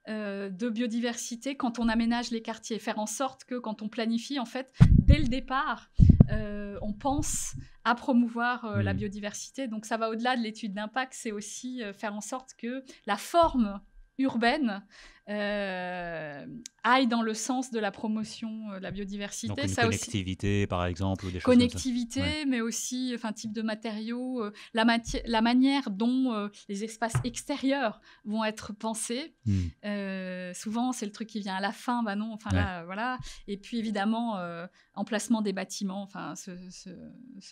de biodiversité quand on aménage les quartiers, faire en sorte que quand on planifie, en fait, dès le départ, euh, on pense à promouvoir euh, la mm. biodiversité. Donc ça va au-delà de l'étude d'impact, c'est aussi euh, faire en sorte que la forme urbaine euh, aille dans le sens de la promotion euh, de la biodiversité. Donc une connectivité, par exemple, ou des Connectivité, comme ça. mais aussi enfin, type de matériaux, euh, la, la, manière dont euh, les espaces extérieurs vont être pensés. Hmm. souvent, c'est le truc qui vient à la fin, bah non, enfin là, voilà. Et puis évidemment, emplacement des bâtiments, enfin ce,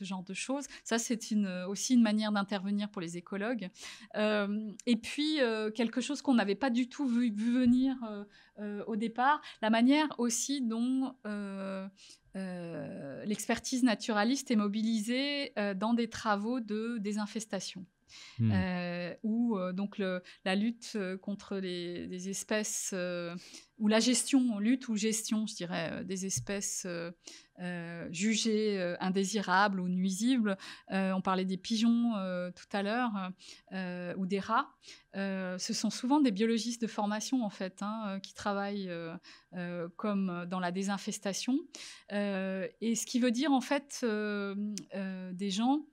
genre de choses. Ça, c'est une, aussi une manière d'intervenir pour les écologues. et puis, quelque chose qu'on n'avait pas du tout vu, vu euh, euh, au départ, la manière aussi dont euh, l'expertise naturaliste est mobilisée dans des travaux de désinfestation. Hmm. Euh, ou euh, donc la lutte euh, contre les, espèces, ou la gestion, lutte ou gestion, je dirais, des espèces jugées indésirables ou nuisibles. on parlait des pigeons tout à l'heure, ou des rats. ce sont souvent des biologistes de formation, en fait, hein, qui travaillent comme dans la désinfestation. et ce qui veut dire, en fait, des gens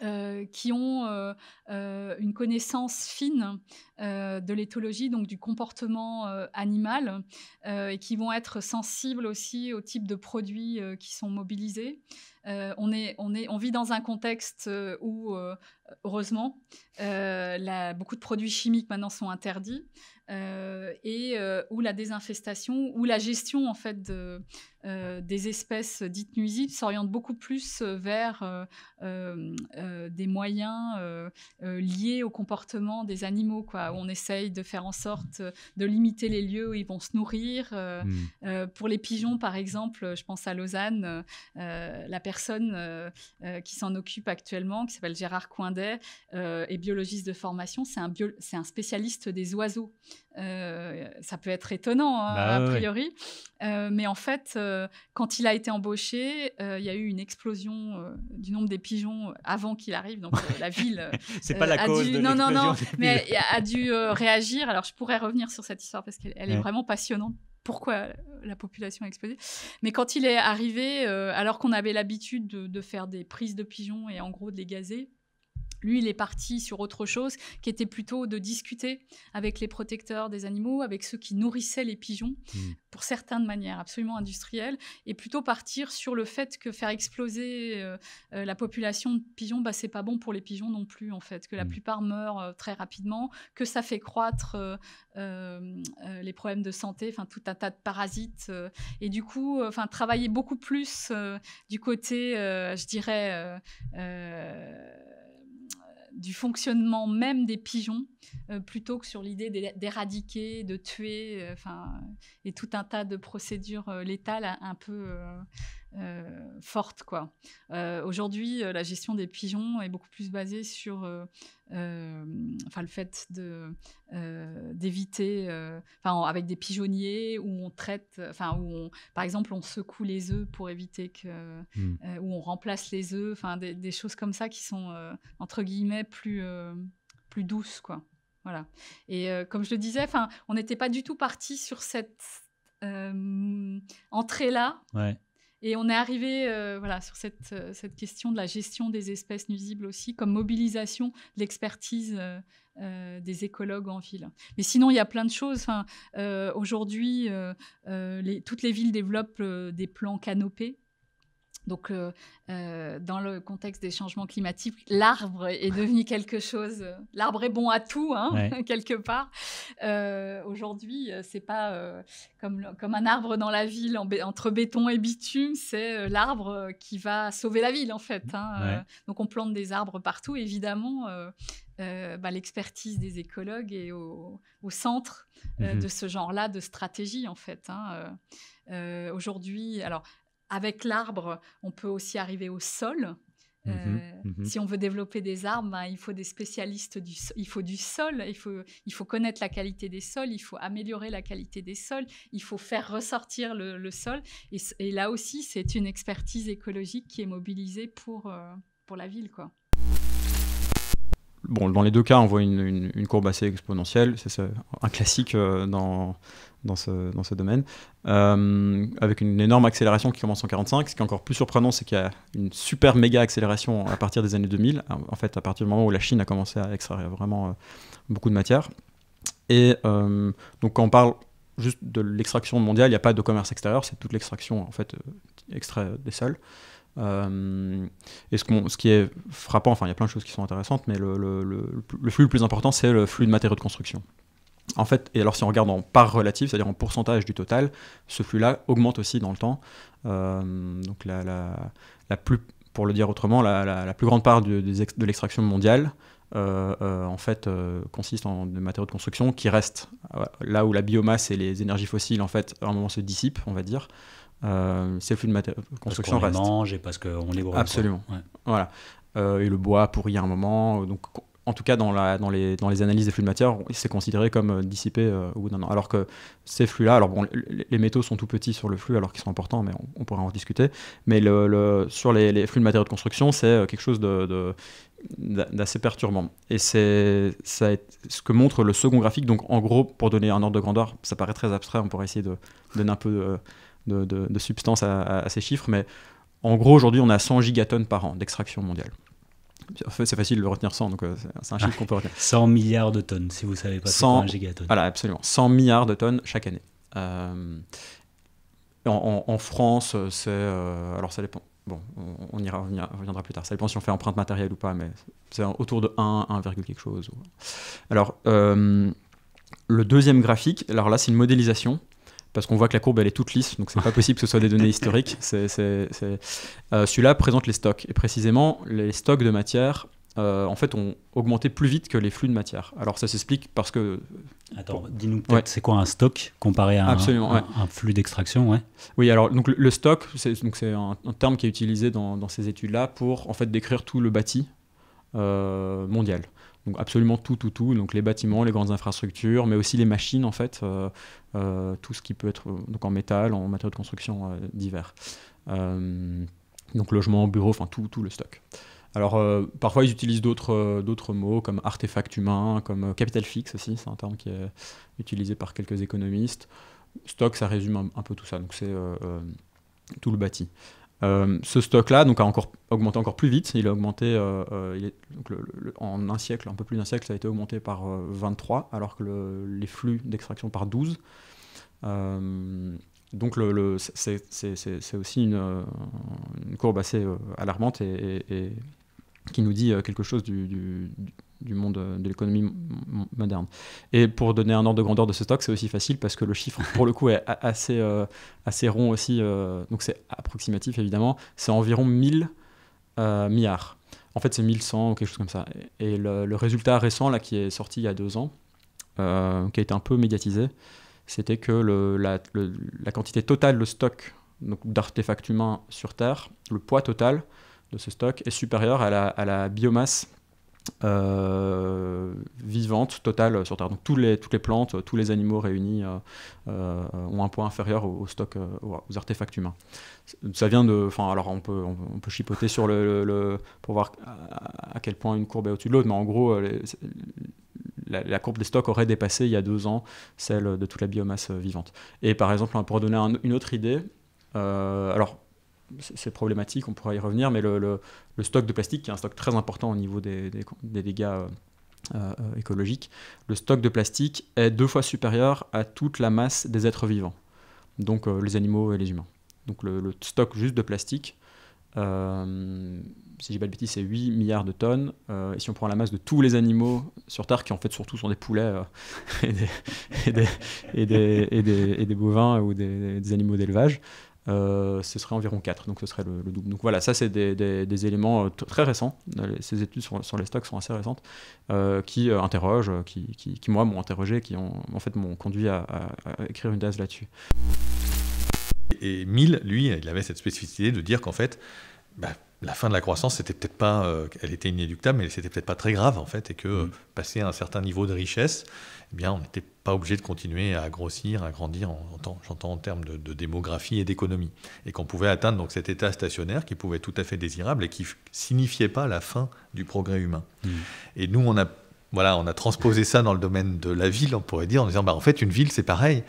euh, qui ont euh, euh, une connaissance fine de l'éthologie, donc du comportement animal, et qui vont être sensibles aussi au type de produits qui sont mobilisés. on, est, on, est, on vit dans un contexte où, heureusement, beaucoup de produits chimiques maintenant sont interdits. Euh, et euh, où la désinfestation ou la gestion en fait de, euh, des espèces dites nuisibles s'oriente beaucoup plus vers des moyens liés au comportement des animaux quoi où on essaye de faire en sorte de limiter les lieux où ils vont se nourrir hmm. pour les pigeons par exemple je pense à Lausanne la personne qui s'en occupe actuellement qui s'appelle Gérard Coindet est biologiste de formation c'est un spécialiste des oiseaux euh, ça peut être étonnant, hein, bah a priori. Euh, mais en fait, euh, quand il a été embauché, il y a eu une explosion du nombre des pigeons avant qu'il arrive. Donc, la ville. <laughs> C'est pas la Non, non, non. a dû réagir. Alors, je pourrais revenir sur cette histoire parce qu'elle est vraiment passionnante pourquoi la population a explosé. Mais quand il est arrivé, alors qu'on avait l'habitude de, de, faire des prises de pigeons et en gros de les gazer, lui, il est parti sur autre chose, qui était plutôt de discuter avec les protecteurs des animaux, avec ceux qui nourrissaient les pigeons, hmm. pour certains de manière absolument industrielle, et plutôt partir sur le fait que faire exploser euh, euh, la population de pigeons, bah, c'est pas bon pour les pigeons non plus, en fait, que la hmm. plupart meurent euh, très rapidement, que ça fait croître les problèmes de santé, enfin, tout un tas de parasites. et du coup, enfin, travailler beaucoup plus du côté, je dirais, du fonctionnement même des pigeons euh, plutôt que sur l'idée d'éradiquer, de tuer, euh, enfin, et tout un tas de procédures euh, létales un peu euh, forte. quoi. Euh, aujourd'hui, euh, la gestion des pigeons est beaucoup plus basée sur enfin, le fait d'éviter, enfin, avec des pigeonniers où on traite, enfin, où par exemple, on secoue les œufs pour éviter que, ou hmm. où on remplace les œufs, enfin, des, choses comme ça qui sont, entre guillemets, plus, plus douces. quoi. Voilà. Et comme je le disais, on n'était pas du tout parti sur cette entrée-là. Et on est arrivé euh, voilà, sur euh, cette, question de la gestion des espèces nuisibles aussi, comme mobilisation de l'expertise euh, des écologues en ville. Mais sinon, il y a plein de choses. Aujourd'hui, toutes les villes développent des plans canopés donc, euh, euh, dans le contexte des changements climatiques, l'arbre est devenu <laughs> quelque chose. Euh, l'arbre est bon à tout, hein, <laughs> quelque part. Euh, Aujourd'hui, c'est pas comme, un arbre dans la ville entre béton et bitume, c'est l'arbre qui va sauver la ville, en fait. Hein, donc, on plante des arbres partout, évidemment. Bah, l'expertise des écologues est au, centre mmh de ce genre-là de stratégie, en fait. Hein, aujourd'hui, alors avec l'arbre, on peut aussi arriver au sol. Mmh euh, mmh si on veut développer des arbres, ben, il faut des spécialistes du, il faut du sol, il faut, il faut connaître la qualité des sols, il faut améliorer la qualité des sols, il faut faire ressortir le, sol. Et, là aussi, c'est une expertise écologique qui est mobilisée pour, euh, pour la ville, quoi. Bon, dans les deux cas, on voit une, courbe assez exponentielle, c'est un classique euh, dans, dans, ce, domaine, euh, avec une énorme accélération qui commence en 45. Ce qui est encore plus surprenant, c'est qu'il y a une super méga accélération à partir des années 2000, en fait, à partir du moment où la Chine a commencé à extraire vraiment euh, beaucoup de matière. Et donc, quand on parle juste de l'extraction mondiale, il n'y a pas de commerce extérieur, c'est toute l'extraction, en fait, extrait des sols. Euh, et ce, qui est frappant, enfin il y a plein de choses qui sont intéressantes, mais le, flux le plus important, c'est le flux de matériaux de construction. En fait, et alors si on regarde en part relative, c'est-à-dire en pourcentage du total, ce flux-là augmente aussi dans le temps. Euh, donc la, plus, pour le dire autrement, la, plus grande part de l'extraction mondiale, euh, en fait, consiste en des matériaux de construction qui restent là où la biomasse et les énergies fossiles, en fait, à un moment se dissipent, on va dire. Euh, c'est le flux de construction parce on mange et parce qu'on est gros Absolument. Voilà. Euh, et le bois pourrit à un moment. Euh, donc, en tout cas, dans, la, dans, les, dans les analyses des flux de matière, c'est considéré comme euh, dissipé au bout d'un an. Alors que ces flux-là, alors bon, les métaux sont tout petits sur le flux, alors qu'ils sont importants, mais on, pourrait en discuter. Mais le, sur les, flux de matériaux de construction, c'est quelque chose de, d'assez perturbant. Et c'est ce que montre le second graphique. Donc, en gros, pour donner un ordre de grandeur, ça paraît très abstrait, on pourrait essayer de donner un peu de de, de, substance à, ces chiffres, mais en gros, aujourd'hui, on a 100 gigatonnes par an d'extraction mondiale. En fait, c'est facile de retenir 100, donc euh, c'est un chiffre qu'on peut retenir. 100 <laughs> milliards de tonnes, si vous savez pas 100, gigatonne. Voilà, absolument. 100 milliards de tonnes chaque année. Euh, en, France, c'est. Euh, alors, ça dépend. Bon, on, on ira revenir, reviendra plus tard. Ça dépend si on fait empreinte matérielle ou pas, mais c'est autour de 1, 1, quelque chose. Alors, le deuxième graphique, alors là, c'est une modélisation parce qu'on voit que la courbe elle est toute lisse, donc c'est pas possible que ce soit des données historiques. <laughs> Euh, celui-là présente les stocks et précisément les stocks de matière. Euh, en fait, ont augmenté plus vite que les flux de matière. Alors ça s'explique parce que. Attends, dis-nous peut-être c'est quoi un stock comparé à un, un, flux d'extraction, ouais. Oui, alors donc le, stock, c'est un, terme qui est utilisé dans, ces études-là pour en fait décrire tout le bâti euh, mondial. Donc absolument tout, tout, tout. Donc les bâtiments, les grandes infrastructures, mais aussi les machines en fait, euh, euh, tout ce qui peut être euh, donc en métal, en matériaux de construction divers. donc logement, bureau, enfin tout, tout le stock. Alors parfois ils utilisent d'autres mots comme artefact humain, comme capital fixe aussi, c'est un terme qui est utilisé par quelques économistes. Stock, ça résume un peu tout ça. Donc c'est tout le bâti. Euh, ce stock-là donc, a encore augmenté encore plus vite. Il a augmenté euh, euh, en un siècle, un peu plus d'un siècle, ça a été augmenté par 23, alors que les flux d'extraction par 12. donc c'est aussi une, courbe assez alarmante et, qui nous dit quelque chose du, du monde euh, de l'économie moderne. Et pour donner un ordre de grandeur de ce stock, c'est aussi facile parce que le chiffre, <laughs> pour le coup, est assez, euh, assez rond aussi, euh, donc c'est approximatif évidemment, c'est environ 1000 milliards. En fait, c'est 1100 ou quelque chose comme ça. Et, le, résultat récent, là, qui est sorti il y a deux ans, qui a été un peu médiatisé, c'était que le, la, la, quantité totale de stock d'artefacts humains sur Terre, le poids total de ce stock est supérieur à la, à la biomasse euh, vivante totale euh, sur Terre. Donc tous les, toutes les plantes, tous les animaux réunis euh, ont un poids inférieur au, stock, aux artefacts humains. Ça vient de. Enfin, alors on peut, peut chipoter sur le, pour voir à, quel point une courbe est au-dessus de l'autre, mais en gros, la, courbe des stocks aurait dépassé il y a deux ans celle de toute la biomasse vivante. Et par exemple, hein, pour donner une autre idée, alors c'est problématique, on pourra y revenir, mais le, stock de plastique, qui est un stock très important au niveau des, dégâts euh, euh, écologiques, le stock de plastique est deux fois supérieur à toute la masse des êtres vivants, donc euh, les animaux et les humains. Donc le, stock juste de plastique, si j'ai pas de bêtises, c'est 8 milliards de tonnes. et si on prend la masse de tous les animaux sur Terre, qui en fait surtout sont des poulets <laughs> et, des, et, des, bovins ou des, animaux d'élevage, euh, ce serait environ 4, donc ce serait le, double. Donc voilà, ça c'est des, éléments euh, très récents, euh, ces études sur, les stocks sont assez récentes, qui interrogent, qui, qui, moi m'ont interrogé, qui ont, en fait m'ont conduit à, écrire une thèse là-dessus. Et Mill, lui, il avait cette spécificité de dire qu'en fait, bah, la fin de la croissance, c'était peut-être pas, elle était inéluctable, mais c'était peut-être pas très grave en fait, et que mm. passer à un certain niveau de richesse, eh on n'était pas obligé de continuer à grossir, à grandir, j'entends en termes de, démographie et d'économie. Et qu'on pouvait atteindre donc cet état stationnaire qui pouvait être tout à fait désirable et qui signifiait pas la fin du progrès humain. Mmh. Et nous, on a voilà, on a transposé ça dans le domaine de la ville, on pourrait dire, en disant, bah, en fait, une ville, c'est pareil.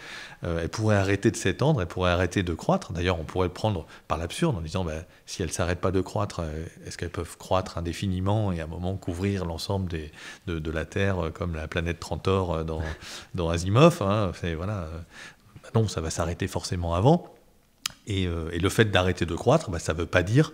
Euh, elle pourrait arrêter de s'étendre, elle pourrait arrêter de croître. D'ailleurs, on pourrait le prendre par l'absurde en disant, bah, si elle ne s'arrête pas de croître, euh, est-ce qu'elles peuvent croître indéfiniment et à un moment couvrir l'ensemble de, la Terre euh, comme la planète Trantor dans, <laughs> dans Asimov hein, voilà. Bah non, ça va s'arrêter forcément avant. Et, le fait d'arrêter de croître, bah, ça ne veut pas dire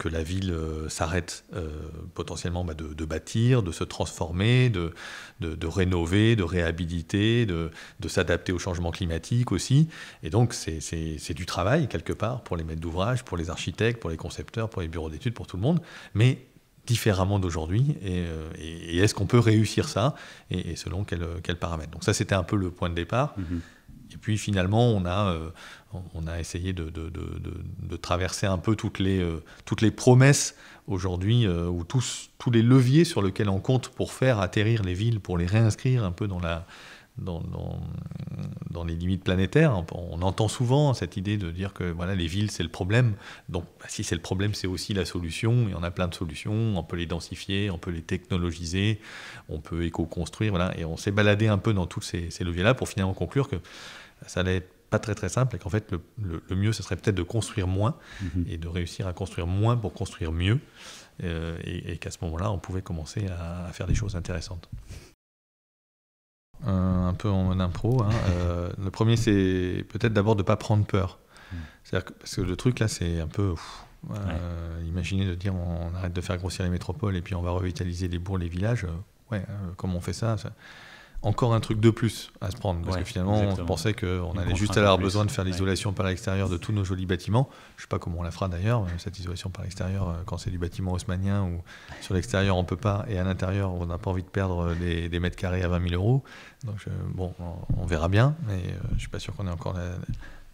que la ville euh, s'arrête euh, potentiellement bah, de, bâtir, de se transformer, de, de, rénover, de réhabiliter, de, s'adapter au changement climatique aussi. Et donc c'est du travail quelque part pour les maîtres d'ouvrage, pour les architectes, pour les concepteurs, pour les bureaux d'études, pour tout le monde. Mais différemment d'aujourd'hui et, euh, est-ce qu'on peut réussir ça et, selon quels quel paramètres. Donc ça c'était un peu le point de départ. Mm-hmm. Et puis finalement, on a, euh, on a essayé de, de, de, traverser un peu toutes les, euh, toutes les promesses aujourd'hui, euh, ou tous, tous les leviers sur lesquels on compte pour faire atterrir les villes, pour les réinscrire un peu dans la... Dans, dans, les limites planétaires. On, entend souvent cette idée de dire que voilà, les villes, c'est le problème. Donc, bah, si c'est le problème, c'est aussi la solution. Il y en a plein de solutions. On peut les densifier, on peut les technologiser, on peut éco-construire. Voilà. Et on s'est baladé un peu dans tous ces, ces leviers-là pour finalement conclure que ça allait être pas très très simple et qu'en fait le, le, mieux ce serait peut-être de construire moins mhm. et de réussir à construire moins pour construire mieux euh, et, qu'à ce moment-là on pouvait commencer à, faire des choses intéressantes. Un, peu en impro. Hein, <laughs> euh, le premier c'est peut-être d'abord de ne pas prendre peur. Mm. C'est-à-dire que, parce que le truc là c'est un peu... Euh, imaginer Imaginez de dire on, arrête de faire grossir les métropoles et puis on va revitaliser les bourgs, les villages. ouais, comment on fait ça encore un truc de plus à se prendre. Parce que finalement, on pensait qu'on allait juste avoir besoin de faire l'isolation par l'extérieur de tous nos jolis bâtiments. Je ne sais pas comment on la fera d'ailleurs, cette isolation par l'extérieur, euh, quand c'est du bâtiment haussmanien ou sur l'extérieur, on ne peut pas. Et à l'intérieur, on n'a pas envie de perdre euh, des, mètres carrés à 20 000 euros. Donc, euh, bon, on, verra bien. Mais je ne suis pas sûr qu'on ait encore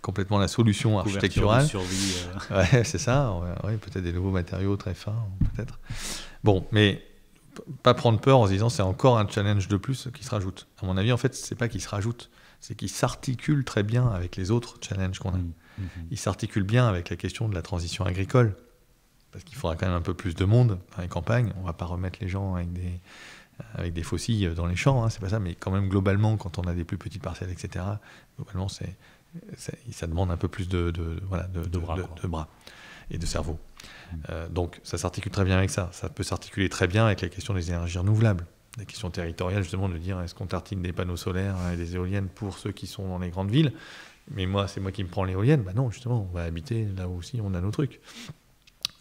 complètement la solution architecturale. Survie, <laughs> ouais, c'est ça. peut-être des nouveaux matériaux très fins, peut-être. Bon, mais pas prendre peur en se disant c'est encore un challenge de plus qui se rajoute. À mon avis, en fait, c'est pas qu'il se rajoute, c'est qu'il s'articule très bien avec les autres challenges qu'on a. Mmh, mmh, mmh. Il s'articule bien avec la question de la transition agricole, parce qu'il faudra quand même un peu plus de monde dans les campagnes. On va pas remettre les gens avec des avec des fossiles dans les champs, hein, c'est pas ça, mais quand même globalement, quand on a des plus petites parcelles, etc. Globalement, c'est ça, demande un peu plus de, voilà, bras, de, bras et de cerveau. Euh, donc ça s'articule très bien avec ça. Ça peut s'articuler très bien avec la question des énergies renouvelables, la question territoriale justement de dire est-ce qu'on tartine des panneaux solaires euh, et des éoliennes pour ceux qui sont dans les grandes villes Mais moi, c'est moi qui me prends l'éolienne. Ben non, justement, on va habiter là aussi on a nos trucs.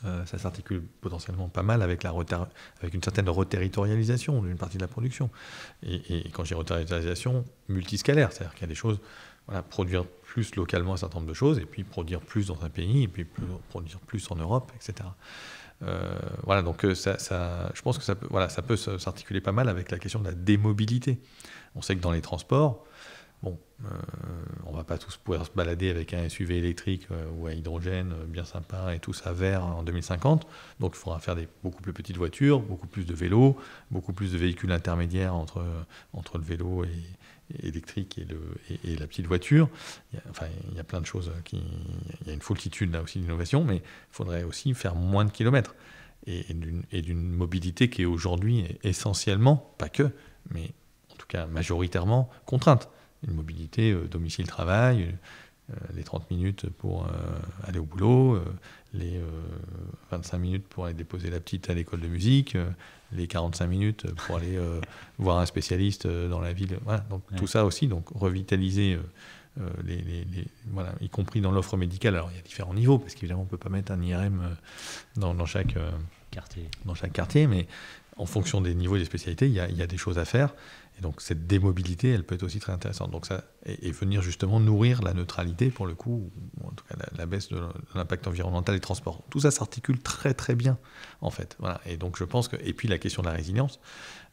Euh, ça s'articule potentiellement pas mal avec, la avec une certaine reterritorialisation d'une partie de la production. Et, et quand j'ai reterritorialisation, multiscalaire, c'est-à-dire qu'il y a des choses produire plus localement un certain nombre de choses, et puis produire plus dans un pays, et puis produire plus en Europe, etc. Euh, voilà, donc euh, ça, je pense que ça peut, voilà, ça peut s'articuler pas mal avec la question de la démobilité. On sait que dans les transports, bon, ne euh, on va pas tous pouvoir se balader avec un SUV électrique ou à hydrogène bien sympa et tout ça vert en 2050. Donc il faudra faire des beaucoup plus petites voitures, beaucoup plus de vélos, beaucoup plus de véhicules intermédiaires entre, entre le vélo et, électrique et, et, la petite voiture. Il y a, enfin, il y a plein de choses qui. Il y a une foultitude là aussi d'innovation, mais il faudrait aussi faire moins de kilomètres et, d'une mobilité qui est aujourd'hui essentiellement, pas que, mais en tout cas majoritairement contrainte. Une mobilité euh, domicile-travail, euh, les 30 minutes pour euh, aller au boulot, les 25 minutes pour aller déposer la petite à l'école de musique, les 45 minutes pour aller euh, <laughs> voir un spécialiste euh, dans la ville. Voilà, donc tout ça aussi, donc revitaliser. Euh, les, voilà, y compris dans l'offre médicale. Alors il y a différents niveaux, parce qu'évidemment on ne peut pas mettre un IRM dans, chaque, quartier. dans chaque quartier, mais en fonction des niveaux et des spécialités, il y, y a, des choses à faire. Et donc cette démobilité, elle peut être aussi très intéressante. Donc ça, et, venir justement nourrir la neutralité, pour le coup, ou en tout cas la, baisse de l'impact environnemental des transports. Tout ça s'articule très très bien, en fait. Voilà. Et donc je pense que... Et puis la question de la résilience,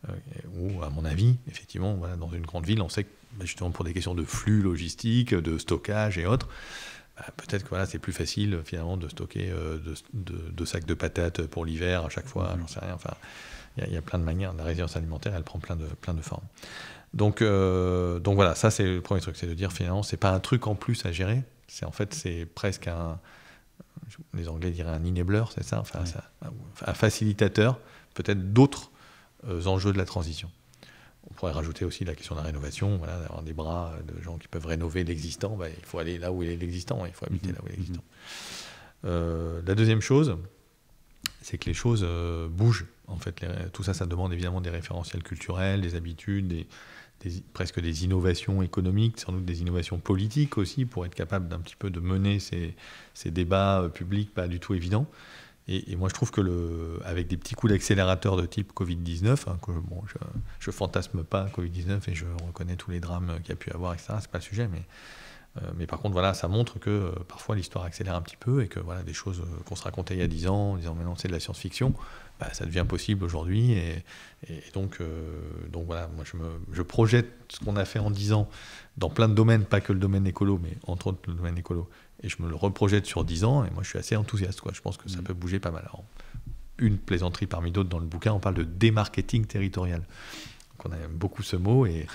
Ou euh, où à mon avis, effectivement, dans une grande ville, on sait que bah, justement pour des questions de flux logistique, de stockage et autres, bah, peut-être que voilà, c'est plus facile finalement de stocker euh, deux de, sacs de patates pour l'hiver à chaque fois, mmh. j'en sais rien. Enfin, il y, a, plein de manières. La résilience alimentaire, elle prend plein de, plein de formes. Donc, euh, donc voilà, ça c'est le premier truc, c'est de dire finalement, c'est pas un truc en plus à gérer, c'est en fait, c'est presque un, les Anglais diraient un enabler, c'est ça, enfin, un facilitateur, peut-être d'autres euh, enjeux de la transition. On pourrait rajouter aussi la question de la rénovation, voilà, d'avoir des bras euh, de gens qui peuvent rénover l'existant, ben, il faut aller là où il est l'existant, hein. il faut habiter mhm. là où il est mhm. l'existant. la deuxième chose, c'est que les choses euh, bougent. En fait, tout ça, ça demande évidemment des référentiels culturels, des habitudes, presque des innovations économiques, sans doute des innovations politiques aussi, pour être capable d'un petit peu de mener ces, débats euh, publics pas du tout évidents. Et, moi, je trouve que avec des petits coups d'accélérateur de type Covid-19, hein, bon, je, ne fantasme pas Covid-19 et je reconnais tous les drames qu'il y a pu avoir, etc. C'est pas le sujet, mais euh, mais par contre, voilà, ça montre que euh, parfois l'histoire accélère un petit peu et que voilà, des choses euh, qu'on se racontait il y a 10 ans en disant non, c'est de la science-fiction, bah, ça devient possible aujourd'hui. Et, donc, donc voilà, moi je, me, je projette ce qu'on a fait en 10 ans dans plein de domaines, pas que le domaine écolo, mais entre autres le domaine écolo. Et je me le reprojette sur 10 ans et moi je suis assez enthousiaste. Quoi. Je pense que ça mmh. peut bouger pas mal. Alors, une plaisanterie parmi d'autres dans le bouquin, on parle de démarketing territorial. On aime beaucoup ce mot et,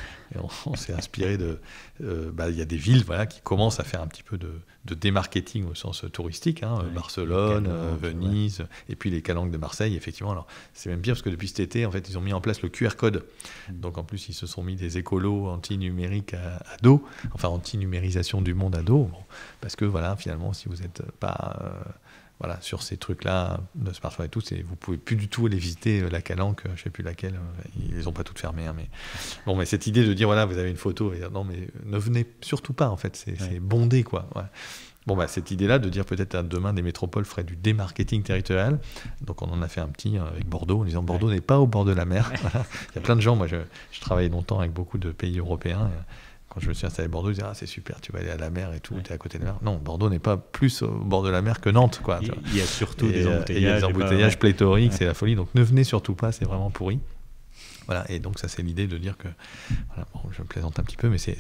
on, s'est inspiré de. Euh, bah, il y a des villes voilà, qui commencent à faire un petit peu de, démarketing au sens touristique, hein, Barcelone, Venise, et puis les calanques de Marseille, effectivement. Alors c'est même pire parce que depuis cet été, en fait, ils ont mis en place le QR code. Mm. Donc en plus, ils se sont mis des écolos anti-numériques à, dos, enfin anti-numérisation du monde à dos, parce que voilà, finalement, si vous n'êtes pas. Euh, voilà, sur ces trucs-là, de smartphone et tout, vous pouvez plus du tout aller visiter euh, la calanque, euh, je sais plus laquelle, euh, ils les ont pas toutes fermées, hein, mais bon, mais cette idée de dire voilà, vous avez une photo, et non mais ne venez surtout pas en fait, c'est bondé quoi. Bon bah cette idée-là de dire peut-être demain des métropoles feraient du démarketing territorial, donc on en a fait un petit avec Bordeaux en disant Bordeaux n'est pas au bord de la mer. <laughs> Il y a plein de gens, moi je, je travaille longtemps avec beaucoup de pays européens je me suis installé à Bordeaux, je disais, ah, c'est super, tu vas aller à la mer et tout, tu es à côté de la mer. Non, Bordeaux n'est pas plus au bord de la mer que Nantes. Quoi, il, y a surtout des euh, embouteillages. pléthoriques, c'est la folie. Donc ne venez surtout pas, c'est vraiment pourri. Voilà, et donc ça c'est l'idée de dire que, voilà, bon, je plaisante un petit peu, mais c'est,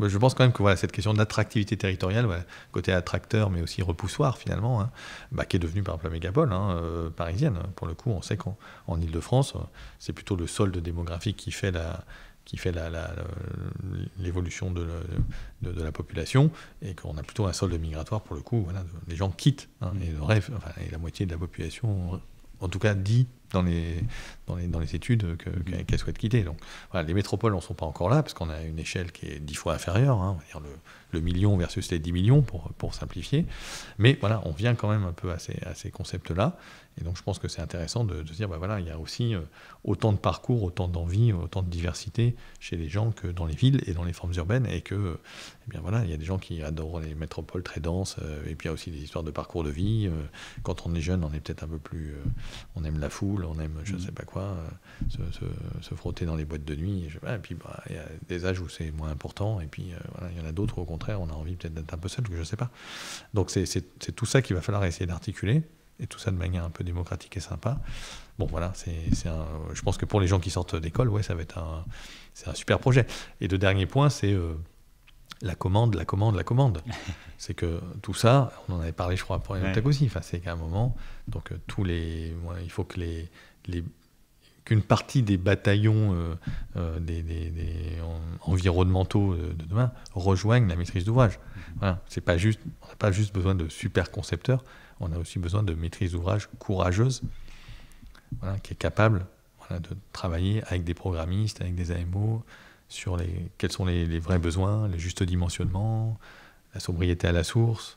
je pense quand même que voilà, cette question d'attractivité territoriale, côté attracteur mais aussi repoussoir finalement, hein, bah, qui est devenue par exemple la mégapole hein, euh, parisienne. Pour le coup, on sait qu'en Ile-de-France, euh, c'est plutôt le solde démographique qui fait la, qui fait l'évolution de, la population, et qu'on a plutôt un solde migratoire pour le coup. Voilà, les gens quittent, hein, mm. et, et la moitié de la population, en tout cas, dit dans les, dans les, études mm. qu'elle souhaite quitter. Donc, les métropoles n'en sont pas encore là, parce qu'on a une échelle qui est dix fois inférieure, hein, le, million versus les 10 millions, pour, pour simplifier. Mais voilà, on vient quand même un peu à ces concepts-là. Et donc je pense que c'est intéressant de, se dire, bah, voilà, il y a aussi euh, autant de parcours, autant d'envie, autant de diversité chez les gens que dans les villes et dans les formes urbaines, et que, eh bien voilà, il y a des gens qui adorent les métropoles très denses, euh, et puis il y a aussi des histoires de parcours de vie. Euh, quand on est jeune, on est peut-être un peu plus, on aime la foule, on aime, je ne mmh. sais pas quoi, se, se, frotter dans les boîtes de nuit, et, ah, puis bah, il y a des âges où c'est moins important, et puis voilà, il y en a d'autres au contraire, on a envie peut-être d'être un peu seul, je ne sais pas. Donc c'est tout ça qu'il va falloir essayer d'articuler et tout ça de manière un peu démocratique et sympa. Bon, voilà, c'est euh, je pense que pour les gens qui sortent d'école, ouais, ça va être un, un super projet. Et le dernier point, c'est euh, la commande, la commande, la commande. <laughs> c'est que tout ça, on en avait parlé, je crois, pour les aussi. Enfin, c'est qu'à un moment, donc euh, tous les, il faut que les qu'une partie des bataillons euh, euh, des, environnementaux euh, de demain rejoignent la maîtrise d'ouvrage. Voilà. C'est pas juste, on n'a pas juste besoin de super concepteurs, on a aussi besoin de maîtrise d'ouvrage courageuse, voilà, qui est capable de travailler avec des programmistes, avec des AMO, sur les, quels sont les, vrais besoins, les justes dimensionnements, la sobriété à la source,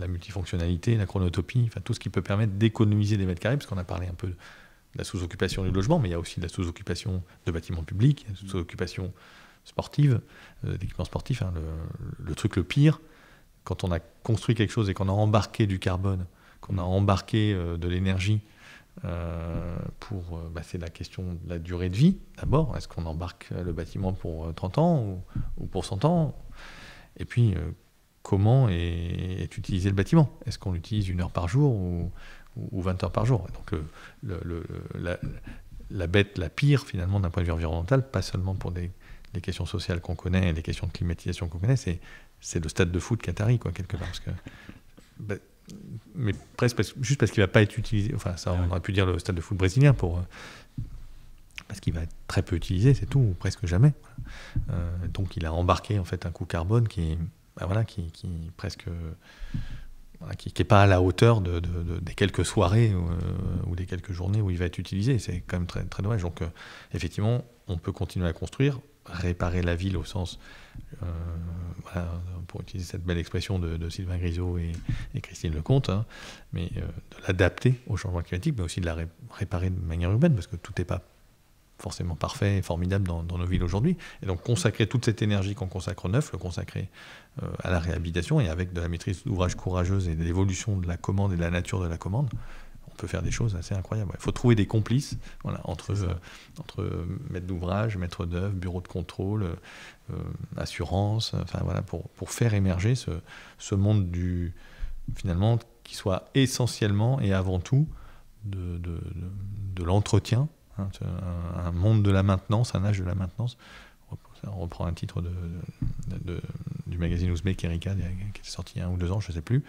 la multifonctionnalité, la chronotopie, enfin, tout ce qui peut permettre d'économiser des mètres carrés, parce qu'on a parlé un peu de la sous-occupation du logement, mais il y a aussi la sous-occupation de bâtiments publics, la sous-occupation sportive, euh, d'équipements sportifs. Hein. le, truc le pire, quand on a construit quelque chose et qu'on a embarqué du carbone, qu'on a embarqué euh, de l'énergie, euh, pour bah, c'est la question de la durée de vie d'abord. Est-ce qu'on embarque le bâtiment pour 30 ans ou, pour 100 ans Et puis, comment est, utilisé le bâtiment Est-ce qu'on l'utilise une heure par jour ou 20 heures par jour. donc euh, le, la, bête la pire, finalement, d'un point de vue environnemental, pas seulement pour des, les questions sociales qu'on connaît et les questions de climatisation qu'on connaît, c'est le stade de foot qatari, quoi, quelque part. Parce que, bah, mais presque juste parce qu'il ne va pas être utilisé. Enfin, ça, on aurait pu dire le stade de foot brésilien pour. Euh, parce qu'il va être très peu utilisé, c'est tout, ou presque jamais. Euh, donc il a embarqué en fait un coût carbone qui, est bah, voilà, qui, qui presque qui n'est pas à la hauteur des quelques soirées euh, ou, des quelques journées où il va être utilisé. C'est quand même très, dommage. Donc, euh, effectivement, on peut continuer à construire, réparer la ville au sens, euh, pour utiliser cette belle expression de, Sylvain Grisot et, Christine Lecomte, hein, mais de l'adapter au changement climatique, mais aussi de la réparer de manière urbaine, parce que tout n'est pas forcément parfait et formidable dans, dans nos villes aujourd'hui. Et donc consacrer toute cette énergie qu'on consacre au neuf, le consacrer euh, à la réhabilitation et avec de la maîtrise d'ouvrage courageuse et de l'évolution de la commande et de la nature de la commande, on peut faire des choses assez incroyables. Il faut trouver des complices voilà, entre, euh, entre euh, maître d'ouvrage, maître d'œuvre, bureau de contrôle, assurance, enfin voilà, pour, faire émerger ce, monde du finalement qui soit essentiellement et avant tout de, l'entretien, hein, un monde de la maintenance, un âge de la maintenance, on reprend un titre de, du magazine ouzbek Erika qui est sorti il y a un ou deux ans, je ne sais plus,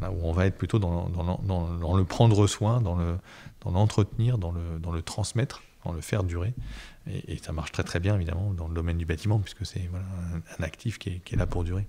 où on va être plutôt dans, le prendre soin, dans le l'entretenir, dans le, dans le transmettre, dans le faire durer. Et, ça marche très très bien évidemment dans le domaine du bâtiment, puisque c'est un, actif qui est, qui est là pour durer.